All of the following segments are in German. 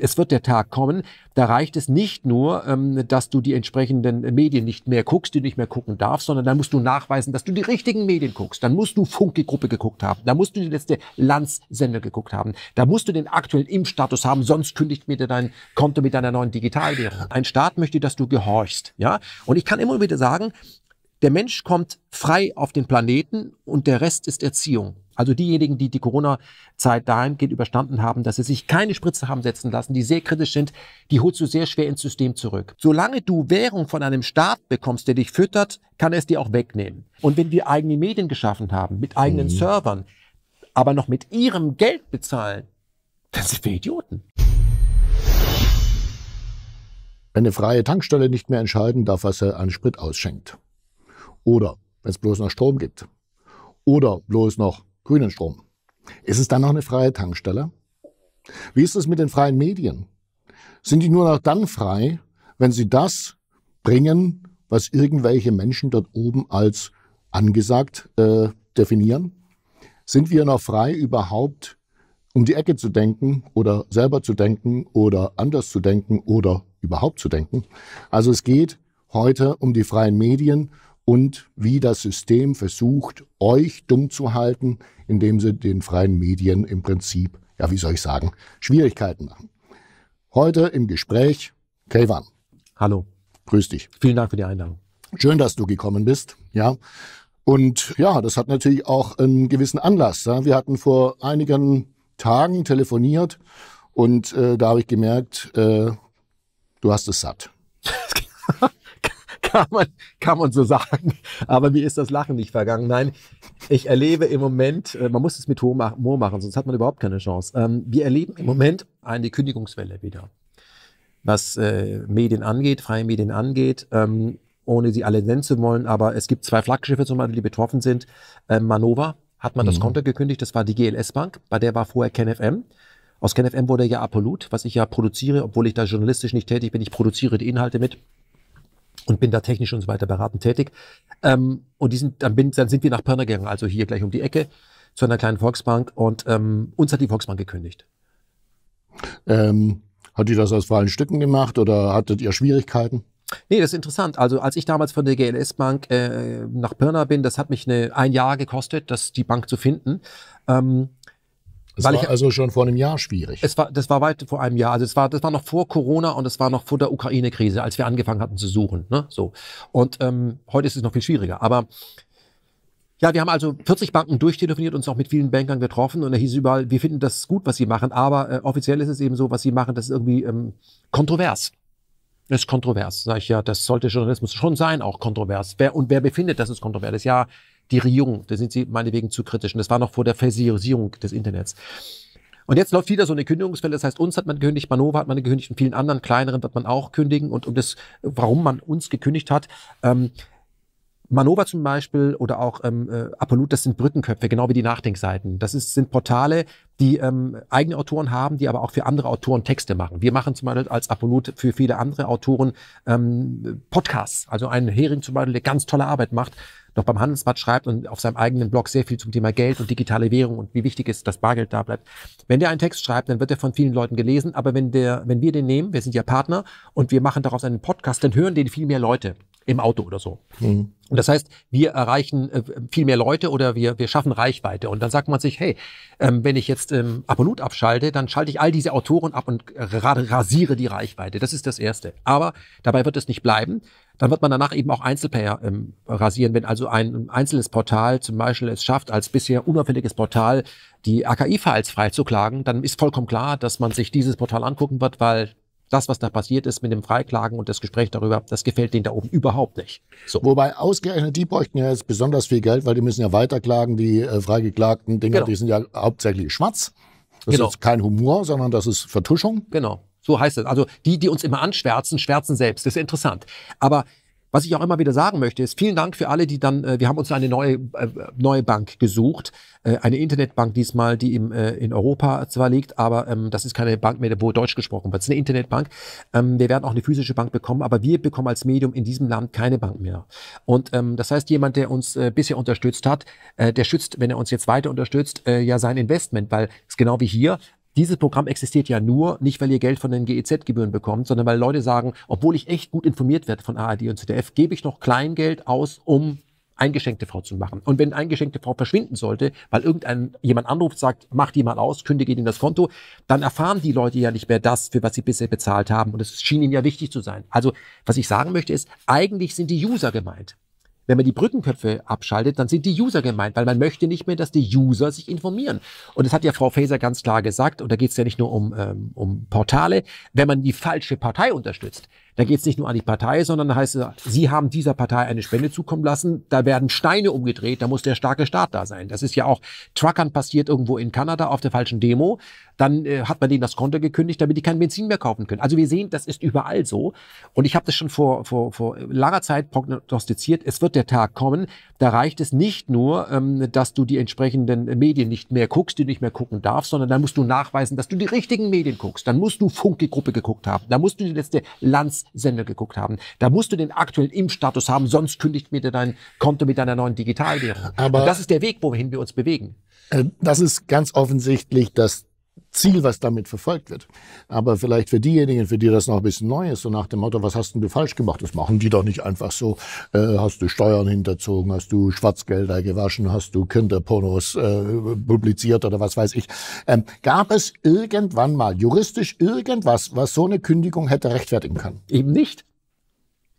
Es wird der Tag kommen, da reicht es nicht nur, ähm, dass du die entsprechenden Medien nicht mehr guckst, die du nicht mehr gucken darfst, sondern dann musst du nachweisen, dass du die richtigen Medien guckst. Dann musst du Funke-Gruppe geguckt haben. Da musst du die letzte Landsender geguckt haben. Da musst du den aktuellen Impfstatus haben, sonst kündigt mir dein Konto mit deiner neuen Digitalwährung. Ein Staat möchte, dass du gehorchst. Ja? Und ich kann immer wieder sagen, der Mensch kommt frei auf den Planeten und der Rest ist Erziehung. Also diejenigen, die die Corona-Zeit dahingehend überstanden haben, dass sie sich keine Spritze haben setzen lassen, die sehr kritisch sind, die holst du sehr schwer ins System zurück. Solange du Währung von einem Staat bekommst, der dich füttert, kann er es dir auch wegnehmen. Und wenn wir eigene Medien geschaffen haben, mit eigenen mhm. Servern, aber noch mit ihrem Geld bezahlen, dann sind wir Idioten. Wenn eine freie Tankstelle nicht mehr entscheiden darf, was er an Sprit ausschenkt, oder wenn es bloß noch Strom gibt. Oder bloß noch grünen Strom. Ist es dann noch eine freie Tankstelle? Wie ist es mit den freien Medien? Sind die nur noch dann frei, wenn sie das bringen, was irgendwelche Menschen dort oben als angesagt äh, definieren? Sind wir noch frei, überhaupt um die Ecke zu denken oder selber zu denken oder anders zu denken oder überhaupt zu denken? Also es geht heute um die freien Medien und wie das System versucht, euch dumm zu halten, indem sie den freien Medien im Prinzip, ja, wie soll ich sagen, Schwierigkeiten machen. Heute im Gespräch Kayvan. Hallo. Grüß dich. Vielen Dank für die Einladung. Schön, dass du gekommen bist. Ja. Und ja, das hat natürlich auch einen gewissen Anlass. Ja. Wir hatten vor einigen Tagen telefoniert und äh, da habe ich gemerkt, äh, du hast es satt. kann man, kann man so sagen. Aber mir ist das Lachen nicht vergangen. Nein, ich erlebe im Moment, äh, man muss es mit Humor machen, sonst hat man überhaupt keine Chance. Ähm, wir erleben im Moment eine Kündigungswelle wieder. Was äh, Medien angeht, freie Medien angeht, ähm, ohne sie alle nennen zu wollen, aber es gibt zwei Flaggschiffe zum Beispiel, die betroffen sind. Ähm, Manova hat man mhm. das Konto gekündigt, das war die GLS Bank, bei der war vorher KenFM. Aus KenFM wurde ja Apollut, was ich ja produziere, obwohl ich da journalistisch nicht tätig bin. Ich produziere die Inhalte mit und bin da technisch und so weiter beratend tätig. Ähm, und die sind, dann, bin, dann sind wir nach Pirna gegangen, also hier gleich um die Ecke, zu einer kleinen Volksbank und ähm, uns hat die Volksbank gekündigt. Ähm, hat die das aus freien Stücken gemacht oder hattet ihr Schwierigkeiten? Nee, das ist interessant. Also als ich damals von der GLS Bank äh, nach Pirna bin, das hat mich eine, ein Jahr gekostet, das, die Bank zu finden. Ähm, das weil war ich, also schon vor einem Jahr schwierig. Es war, das war weit vor einem Jahr. Also es war, das war noch vor Corona und es war noch vor der Ukraine-Krise, als wir angefangen hatten zu suchen. Ne? So. Und ähm, heute ist es noch viel schwieriger. Aber ja, wir haben also 40 Banken durchtelefoniert, uns auch mit vielen Bankern getroffen und da hieß es überall, wir finden das gut, was sie machen, aber äh, offiziell ist es eben so, was sie machen, das ist irgendwie ähm, kontrovers. Das ist kontrovers, Sag ich ja, das sollte Journalismus schon sein, auch kontrovers. Wer, und wer befindet, dass es kontrovers ist? Ja, die Regierung, da sind sie meinetwegen zu kritisch. Und das war noch vor der Felsierisierung des Internets. Und jetzt läuft wieder so eine Kündigungswelle. Das heißt, uns hat man gekündigt, Manova hat man gekündigt und vielen anderen kleineren wird man auch kündigen. Und um das, warum man uns gekündigt hat, ähm, Manova zum Beispiel oder auch ähm, äh, Apollut, das sind Brückenköpfe, genau wie die Nachdenkseiten. Das ist, sind Portale, die ähm, eigene Autoren haben, die aber auch für andere Autoren Texte machen. Wir machen zum Beispiel als Apollut für viele andere Autoren ähm, Podcasts. Also ein Hering zum Beispiel, der ganz tolle Arbeit macht, noch beim Handelsblatt schreibt und auf seinem eigenen Blog sehr viel zum Thema Geld und digitale Währung und wie wichtig es ist, dass Bargeld da bleibt. Wenn der einen Text schreibt, dann wird er von vielen Leuten gelesen, aber wenn der, wenn wir den nehmen, wir sind ja Partner und wir machen daraus einen Podcast, dann hören den viel mehr Leute im Auto oder so. Mhm. Und das heißt, wir erreichen äh, viel mehr Leute oder wir, wir schaffen Reichweite. Und dann sagt man sich, hey, ähm, wenn ich jetzt ähm, Apolut abschalte, dann schalte ich all diese Autoren ab und rasiere die Reichweite. Das ist das Erste. Aber dabei wird es nicht bleiben. Dann wird man danach eben auch Einzelpayer ähm, rasieren. Wenn also ein einzelnes Portal zum Beispiel es schafft, als bisher unauffälliges Portal die AKI-Files freizuklagen, dann ist vollkommen klar, dass man sich dieses Portal angucken wird, weil das, was da passiert ist mit dem Freiklagen und das Gespräch darüber, das gefällt denen da oben überhaupt nicht. So. Wobei ausgerechnet die bräuchten ja jetzt besonders viel Geld, weil die müssen ja weiterklagen, die äh, Freigeklagten Dinger, genau. die sind ja hauptsächlich schwarz. Das genau. ist kein Humor, sondern das ist Vertuschung. Genau, so heißt es. Also die, die uns immer anschwärzen, schwärzen selbst. Das ist interessant. Aber was ich auch immer wieder sagen möchte, ist vielen Dank für alle, die dann, äh, wir haben uns eine neue, äh, neue Bank gesucht, äh, eine Internetbank diesmal, die im, äh, in Europa zwar liegt, aber ähm, das ist keine Bank mehr, wo Deutsch gesprochen wird. Es ist eine Internetbank. Ähm, wir werden auch eine physische Bank bekommen, aber wir bekommen als Medium in diesem Land keine Bank mehr. Und ähm, das heißt, jemand, der uns äh, bisher unterstützt hat, äh, der schützt, wenn er uns jetzt weiter unterstützt, ja sein Investment, weil es genau wie hier, dieses Programm existiert ja nur, nicht weil ihr Geld von den GEZ-Gebühren bekommt, sondern weil Leute sagen, obwohl ich echt gut informiert werde von ARD und ZDF, gebe ich noch Kleingeld aus, um eingeschenkte Frau zu machen. Und wenn eingeschenkte Frau verschwinden sollte, weil irgendein jemand anruft, sagt, mach die mal aus, kündige ihnen das Konto, dann erfahren die Leute ja nicht mehr das, für was sie bisher bezahlt haben. Und es schien ihnen ja wichtig zu sein. Also, was ich sagen möchte, ist, eigentlich sind die User gemeint wenn man die Brückenköpfe abschaltet, dann sind die User gemeint, weil man möchte nicht mehr, dass die User sich informieren. Und das hat ja Frau Faeser ganz klar gesagt, und da geht es ja nicht nur um, ähm, um Portale, wenn man die falsche Partei unterstützt, da geht es nicht nur an die Partei, sondern da heißt es, Sie haben dieser Partei eine Spende zukommen lassen, da werden Steine umgedreht, da muss der starke Staat da sein. Das ist ja auch Truckern passiert irgendwo in Kanada auf der falschen Demo. Dann äh, hat man denen das Konto gekündigt, damit die kein Benzin mehr kaufen können. Also wir sehen, das ist überall so. Und ich habe das schon vor, vor, vor langer Zeit prognostiziert, es wird der Tag kommen. Da reicht es nicht nur, ähm, dass du die entsprechenden Medien nicht mehr guckst, die du nicht mehr gucken darfst, sondern dann musst du nachweisen, dass du die richtigen Medien guckst. Dann musst du Funke-Gruppe geguckt haben. Dann musst du die letzte Lanz Sender geguckt haben. Da musst du den aktuellen Impfstatus haben, sonst kündigt mir dein Konto mit deiner neuen Digitalwährung. Aber Und das ist der Weg, wohin wir uns bewegen. Äh, das ist ganz offensichtlich, dass Ziel, was damit verfolgt wird. Aber vielleicht für diejenigen, für die das noch ein bisschen neu ist, so nach dem Motto, was hast denn du falsch gemacht? Das machen die doch nicht einfach so. Äh, hast du Steuern hinterzogen? Hast du Schwarzgelder gewaschen? Hast du Kinderpornos äh, publiziert oder was weiß ich? Ähm, gab es irgendwann mal juristisch irgendwas, was so eine Kündigung hätte rechtfertigen können? Eben nicht.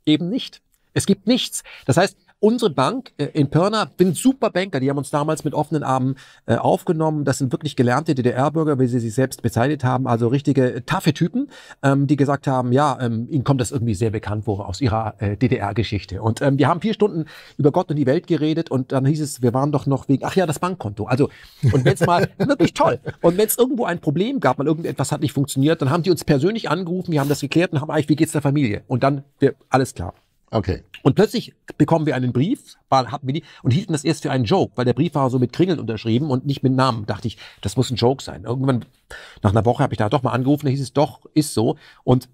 Eben nicht. Es gibt nichts. Das heißt, Unsere Bank äh, in Pirna sind super Banker, die haben uns damals mit offenen Armen äh, aufgenommen. Das sind wirklich gelernte DDR-Bürger, wie sie sich selbst bezeichnet haben, also richtige äh, taffe Typen, ähm, die gesagt haben, ja, ähm, ihnen kommt das irgendwie sehr bekannt vor aus ihrer äh, DDR-Geschichte. Und ähm, wir haben vier Stunden über Gott und die Welt geredet und dann hieß es, wir waren doch noch wegen, ach ja, das Bankkonto. Also, und wenn es mal, wirklich toll. Und wenn es irgendwo ein Problem gab, mal irgendetwas hat nicht funktioniert, dann haben die uns persönlich angerufen, wir haben das geklärt und haben eigentlich, wie geht's der Familie? Und dann, wir, alles klar. Okay. Und plötzlich bekommen wir einen Brief, war, hatten wir die, und hielten das erst für einen Joke, weil der Brief war so mit Kringeln unterschrieben und nicht mit Namen. Dachte ich, das muss ein Joke sein. Irgendwann, nach einer Woche habe ich da doch mal angerufen, da hieß es doch, ist so. Und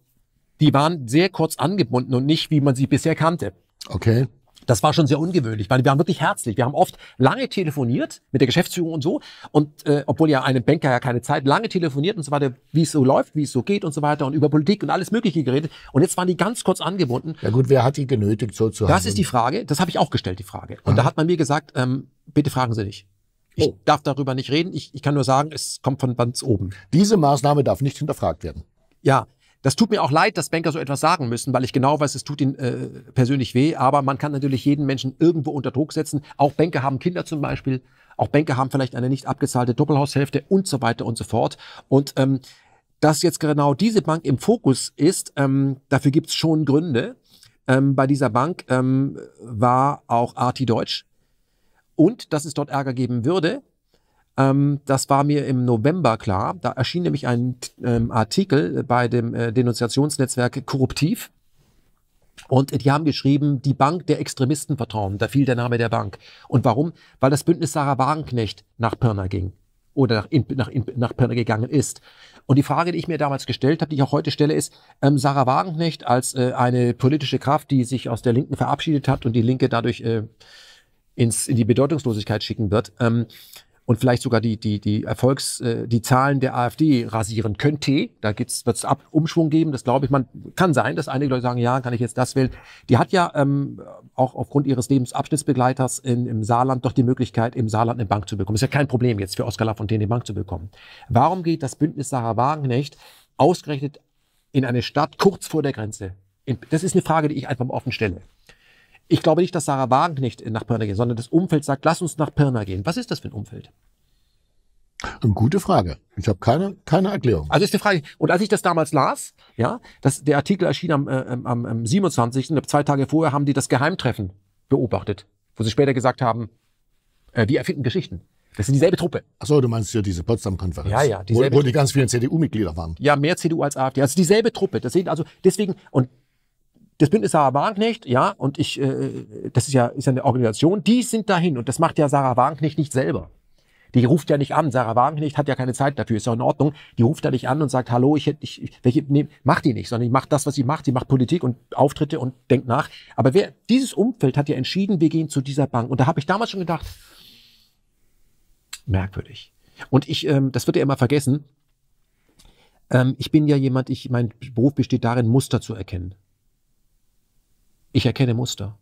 die waren sehr kurz angebunden und nicht, wie man sie bisher kannte. Okay. Das war schon sehr ungewöhnlich, Ich meine, wir waren wirklich herzlich. Wir haben oft lange telefoniert mit der Geschäftsführung und so. Und äh, obwohl ja einem Banker ja keine Zeit, lange telefoniert und so weiter, wie es so läuft, wie es so geht und so weiter und über Politik und alles Mögliche geredet. Und jetzt waren die ganz kurz angebunden. Ja gut, wer hat die genötigt, so zu haben? Das ist die Frage. Das habe ich auch gestellt, die Frage. Und Aha. da hat man mir gesagt, ähm, bitte fragen Sie nicht. Ich oh. darf darüber nicht reden. Ich, ich kann nur sagen, es kommt von ganz oben. Diese Maßnahme darf nicht hinterfragt werden. Ja, das tut mir auch leid, dass Banker so etwas sagen müssen, weil ich genau weiß, es tut ihnen äh, persönlich weh. Aber man kann natürlich jeden Menschen irgendwo unter Druck setzen. Auch Banker haben Kinder zum Beispiel. Auch Banker haben vielleicht eine nicht abgezahlte Doppelhaushälfte und so weiter und so fort. Und ähm, dass jetzt genau diese Bank im Fokus ist, ähm, dafür gibt es schon Gründe. Ähm, bei dieser Bank ähm, war auch Arti Deutsch. Und dass es dort Ärger geben würde, ähm, das war mir im November klar. Da erschien nämlich ein ähm, Artikel bei dem äh, Denunziationsnetzwerk Korruptiv. Und die haben geschrieben, die Bank der Extremisten vertrauen. Da fiel der Name der Bank. Und warum? Weil das Bündnis Sarah Wagenknecht nach Pirna ging oder nach, nach, nach Pirna gegangen ist. Und die Frage, die ich mir damals gestellt habe, die ich auch heute stelle, ist, ähm, Sarah Wagenknecht als äh, eine politische Kraft, die sich aus der Linken verabschiedet hat und die Linke dadurch äh, ins, in die Bedeutungslosigkeit schicken wird, ähm, und vielleicht sogar die, die, die Erfolgs, äh, die Zahlen der AfD rasieren könnte. Da wird es Ab Umschwung geben, das glaube ich. Man kann sein, dass einige Leute sagen, ja, kann ich jetzt das wählen. Die hat ja ähm, auch aufgrund ihres Lebensabschnittsbegleiters in, im Saarland doch die Möglichkeit, im Saarland eine Bank zu bekommen. Ist ja kein Problem jetzt für Oskar Lafontaine, eine Bank zu bekommen. Warum geht das Bündnis Sarah Wagenknecht ausgerechnet in eine Stadt kurz vor der Grenze? das ist eine Frage, die ich einfach mal offen stelle. Ich glaube nicht, dass Sarah Wagenknecht nach Pirna geht, sondern das Umfeld sagt, lass uns nach Pirna gehen. Was ist das für ein Umfeld? Eine gute Frage. Ich habe keine, keine Erklärung. Also ist die Frage. Und als ich das damals las, ja, das, der Artikel erschien am, äh, ähm, am, am 27. Zwei Tage vorher haben die das Geheimtreffen beobachtet, wo sie später gesagt haben, äh, wir erfinden Geschichten. Das sind dieselbe Truppe. Achso, du meinst ja diese Potsdam-Konferenz. Ja, ja. Dieselbe wo, wo die ganz vielen CDU-Mitglieder waren. Ja, mehr CDU als AfD. Also dieselbe Truppe. Das sind also deswegen, und das Bündnis Sarah Wagenknecht, ja, und ich, äh, das ist ja, ist ja eine Organisation, die sind dahin und das macht ja Sarah Wagenknecht nicht selber. Die ruft ja nicht an. Sarah Wagenknecht hat ja keine Zeit dafür, ist ja in Ordnung. Die ruft da nicht an und sagt, hallo, ich hätte, ich, welche, nee, macht die nicht, sondern die macht das, was sie macht. Sie macht Politik und Auftritte und denkt nach. Aber wer, dieses Umfeld hat ja entschieden, wir gehen zu dieser Bank. Und da habe ich damals schon gedacht, merkwürdig. Und ich, ähm, das wird ja immer vergessen. Ähm, ich bin ja jemand, ich, mein Beruf besteht darin, Muster zu erkennen. Ich erkenne Muster.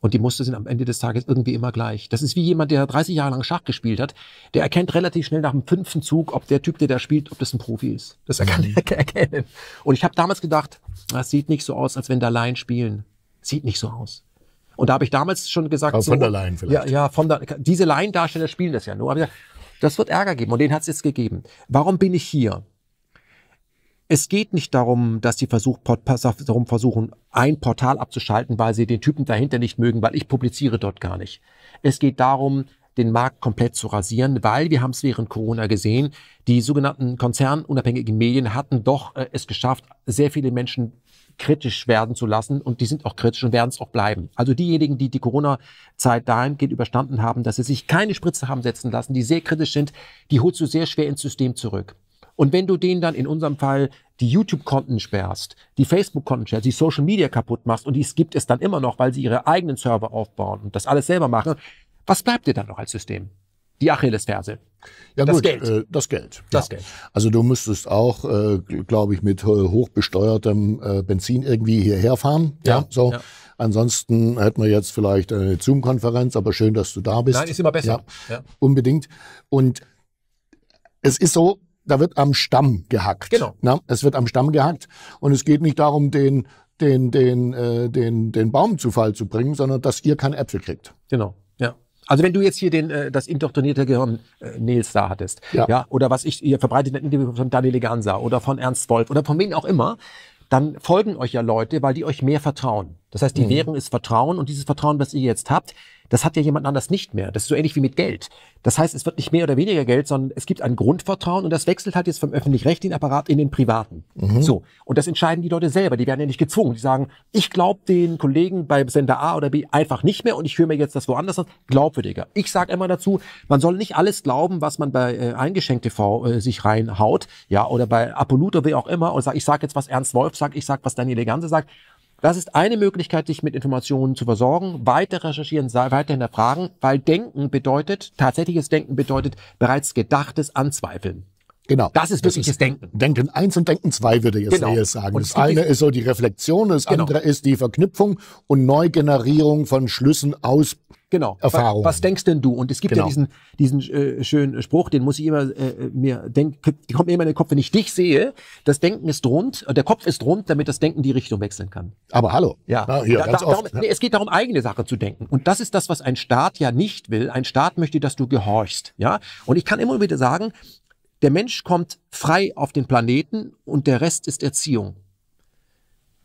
Und die Muster sind am Ende des Tages irgendwie immer gleich. Das ist wie jemand, der 30 Jahre lang Schach gespielt hat. Der erkennt relativ schnell nach dem fünften Zug, ob der Typ, der da spielt, ob das ein Profi ist. Das kann mhm. er erkennen. Und ich habe damals gedacht, das sieht nicht so aus, als wenn da Laien spielen. Sieht nicht so aus. Und da habe ich damals schon gesagt, Aber von so, der Laien vielleicht. Ja, ja von der, diese Laiendarsteller spielen das ja nur. Aber das wird Ärger geben und den hat es jetzt gegeben. Warum bin ich hier? Es geht nicht darum, dass sie Versuch, darum versuchen, ein Portal abzuschalten, weil sie den Typen dahinter nicht mögen, weil ich publiziere dort gar nicht. Es geht darum, den Markt komplett zu rasieren, weil wir haben es während Corona gesehen, die sogenannten konzernunabhängigen Medien hatten doch äh, es geschafft, sehr viele Menschen kritisch werden zu lassen und die sind auch kritisch und werden es auch bleiben. Also diejenigen, die die Corona-Zeit dahingehend überstanden haben, dass sie sich keine Spritze haben setzen lassen, die sehr kritisch sind, die holst du sehr schwer ins System zurück. Und wenn du denen dann in unserem Fall die YouTube-Konten sperrst, die Facebook-Konten sperrst, die Social Media kaputt machst und dies gibt es dann immer noch, weil sie ihre eigenen Server aufbauen und das alles selber machen, was bleibt dir dann noch als System? Die Achillesferse. Ja, das, gut, Geld. Äh, das Geld. Das ja. Geld. Also du müsstest auch, äh, glaube ich, mit äh, hochbesteuertem äh, Benzin irgendwie hierher fahren. Ja. ja so. Ja. Ansonsten hätten wir jetzt vielleicht eine Zoom-Konferenz, aber schön, dass du da bist. Nein, ist immer besser. Ja, Unbedingt. Und es ist so, da wird am Stamm gehackt. Genau. Na, es wird am Stamm gehackt und es geht nicht darum, den, den, den, äh, den, den Baum zu Fall zu bringen, sondern dass ihr keine Äpfel kriegt. Genau. Ja. Also wenn du jetzt hier den, äh, das indoktrinierte Gehirn äh, Nils da hattest, ja. ja, oder was ich ihr verbreitet in Interview von Daniel Leganza oder von Ernst Wolf oder von wem auch immer, dann folgen euch ja Leute, weil die euch mehr vertrauen. Das heißt, die mhm. Währung ist Vertrauen und dieses Vertrauen, was ihr jetzt habt, das hat ja jemand anders nicht mehr. Das ist so ähnlich wie mit Geld. Das heißt, es wird nicht mehr oder weniger Geld, sondern es gibt ein Grundvertrauen und das wechselt halt jetzt vom öffentlich-rechtlichen Apparat in den privaten. Mhm. So. Und das entscheiden die Leute selber. Die werden ja nicht gezwungen. Die sagen, ich glaube den Kollegen bei Sender A oder B einfach nicht mehr und ich höre mir jetzt das woanders an. Glaubwürdiger. Ich sage immer dazu, man soll nicht alles glauben, was man bei äh, Eingeschenkt TV äh, sich reinhaut. Ja, oder bei Apollo wie auch immer. Und sag, ich sage jetzt, was Ernst Wolf sagt, ich sage, was Daniel Ganze sagt das ist eine Möglichkeit, sich mit Informationen zu versorgen, weiter recherchieren, weiter hinterfragen, weil Denken bedeutet, tatsächliches Denken bedeutet bereits Gedachtes anzweifeln. Genau. Das ist wirkliches das ist Denken. Denken eins und Denken zwei würde jetzt genau. Lewis sagen. Das eine ist so die Reflexion, das genau. andere ist die Verknüpfung und Neugenerierung von Schlüssen aus genau. Erfahrungen. Was, was denkst denn du? Und es gibt genau. ja diesen, diesen äh, schönen Spruch, den muss ich immer äh, mir denken, kommt mir immer in den Kopf, wenn ich dich sehe, das Denken ist rund, äh, der Kopf ist rund, damit das Denken die Richtung wechseln kann. Aber hallo. Ja. Na, hier, da, ganz da, oft, darum, ne? nee, es geht darum, eigene Sache zu denken. Und das ist das, was ein Staat ja nicht will. Ein Staat möchte, dass du gehorchst. Ja. Und ich kann immer wieder sagen, der Mensch kommt frei auf den Planeten und der Rest ist Erziehung.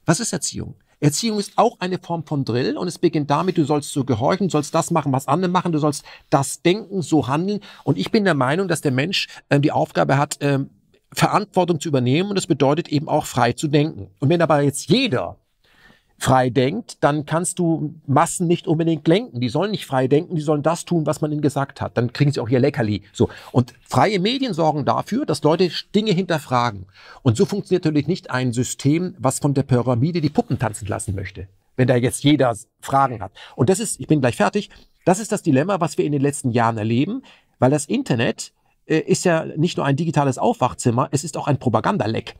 Was ist Erziehung? Erziehung ist auch eine Form von Drill und es beginnt damit, du sollst so gehorchen, du sollst das machen, was andere machen, du sollst das denken, so handeln. Und ich bin der Meinung, dass der Mensch äh, die Aufgabe hat, äh, Verantwortung zu übernehmen und das bedeutet eben auch frei zu denken. Und wenn aber jetzt jeder frei denkt, dann kannst du Massen nicht unbedingt lenken. Die sollen nicht frei denken, die sollen das tun, was man ihnen gesagt hat. Dann kriegen sie auch ihr Leckerli. So. Und freie Medien sorgen dafür, dass Leute Dinge hinterfragen. Und so funktioniert natürlich nicht ein System, was von der Pyramide die Puppen tanzen lassen möchte. Wenn da jetzt jeder Fragen hat. Und das ist, ich bin gleich fertig, das ist das Dilemma, was wir in den letzten Jahren erleben, weil das Internet äh, ist ja nicht nur ein digitales Aufwachzimmer, es ist auch ein Propagandaleck.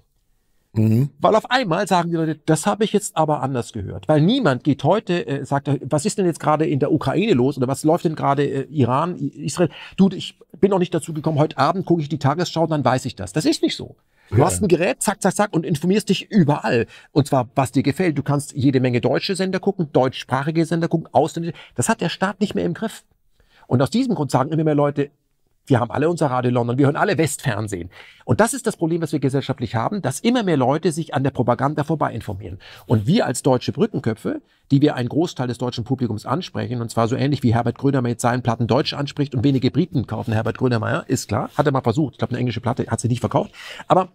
Mhm. Weil auf einmal sagen die Leute, das habe ich jetzt aber anders gehört. Weil niemand geht heute, äh, sagt, was ist denn jetzt gerade in der Ukraine los oder was läuft denn gerade äh, Iran, Israel? Du, ich bin noch nicht dazu gekommen, heute Abend gucke ich die Tagesschau, dann weiß ich das. Das ist nicht so. Du ja. hast ein Gerät, zack, zack, zack, und informierst dich überall. Und zwar, was dir gefällt. Du kannst jede Menge deutsche Sender gucken, deutschsprachige Sender gucken, ausländische. Das hat der Staat nicht mehr im Griff. Und aus diesem Grund sagen immer mehr Leute, wir haben alle unser Radio London, wir hören alle Westfernsehen. Und das ist das Problem, was wir gesellschaftlich haben, dass immer mehr Leute sich an der Propaganda vorbei informieren. Und wir als deutsche Brückenköpfe, die wir einen Großteil des deutschen Publikums ansprechen, und zwar so ähnlich wie Herbert Grönemeyer mit seinen Platten Deutsch anspricht und wenige Briten kaufen Herbert Grönemeyer, ist klar. Hat er mal versucht. Ich glaube, eine englische Platte hat sie nicht verkauft. Aber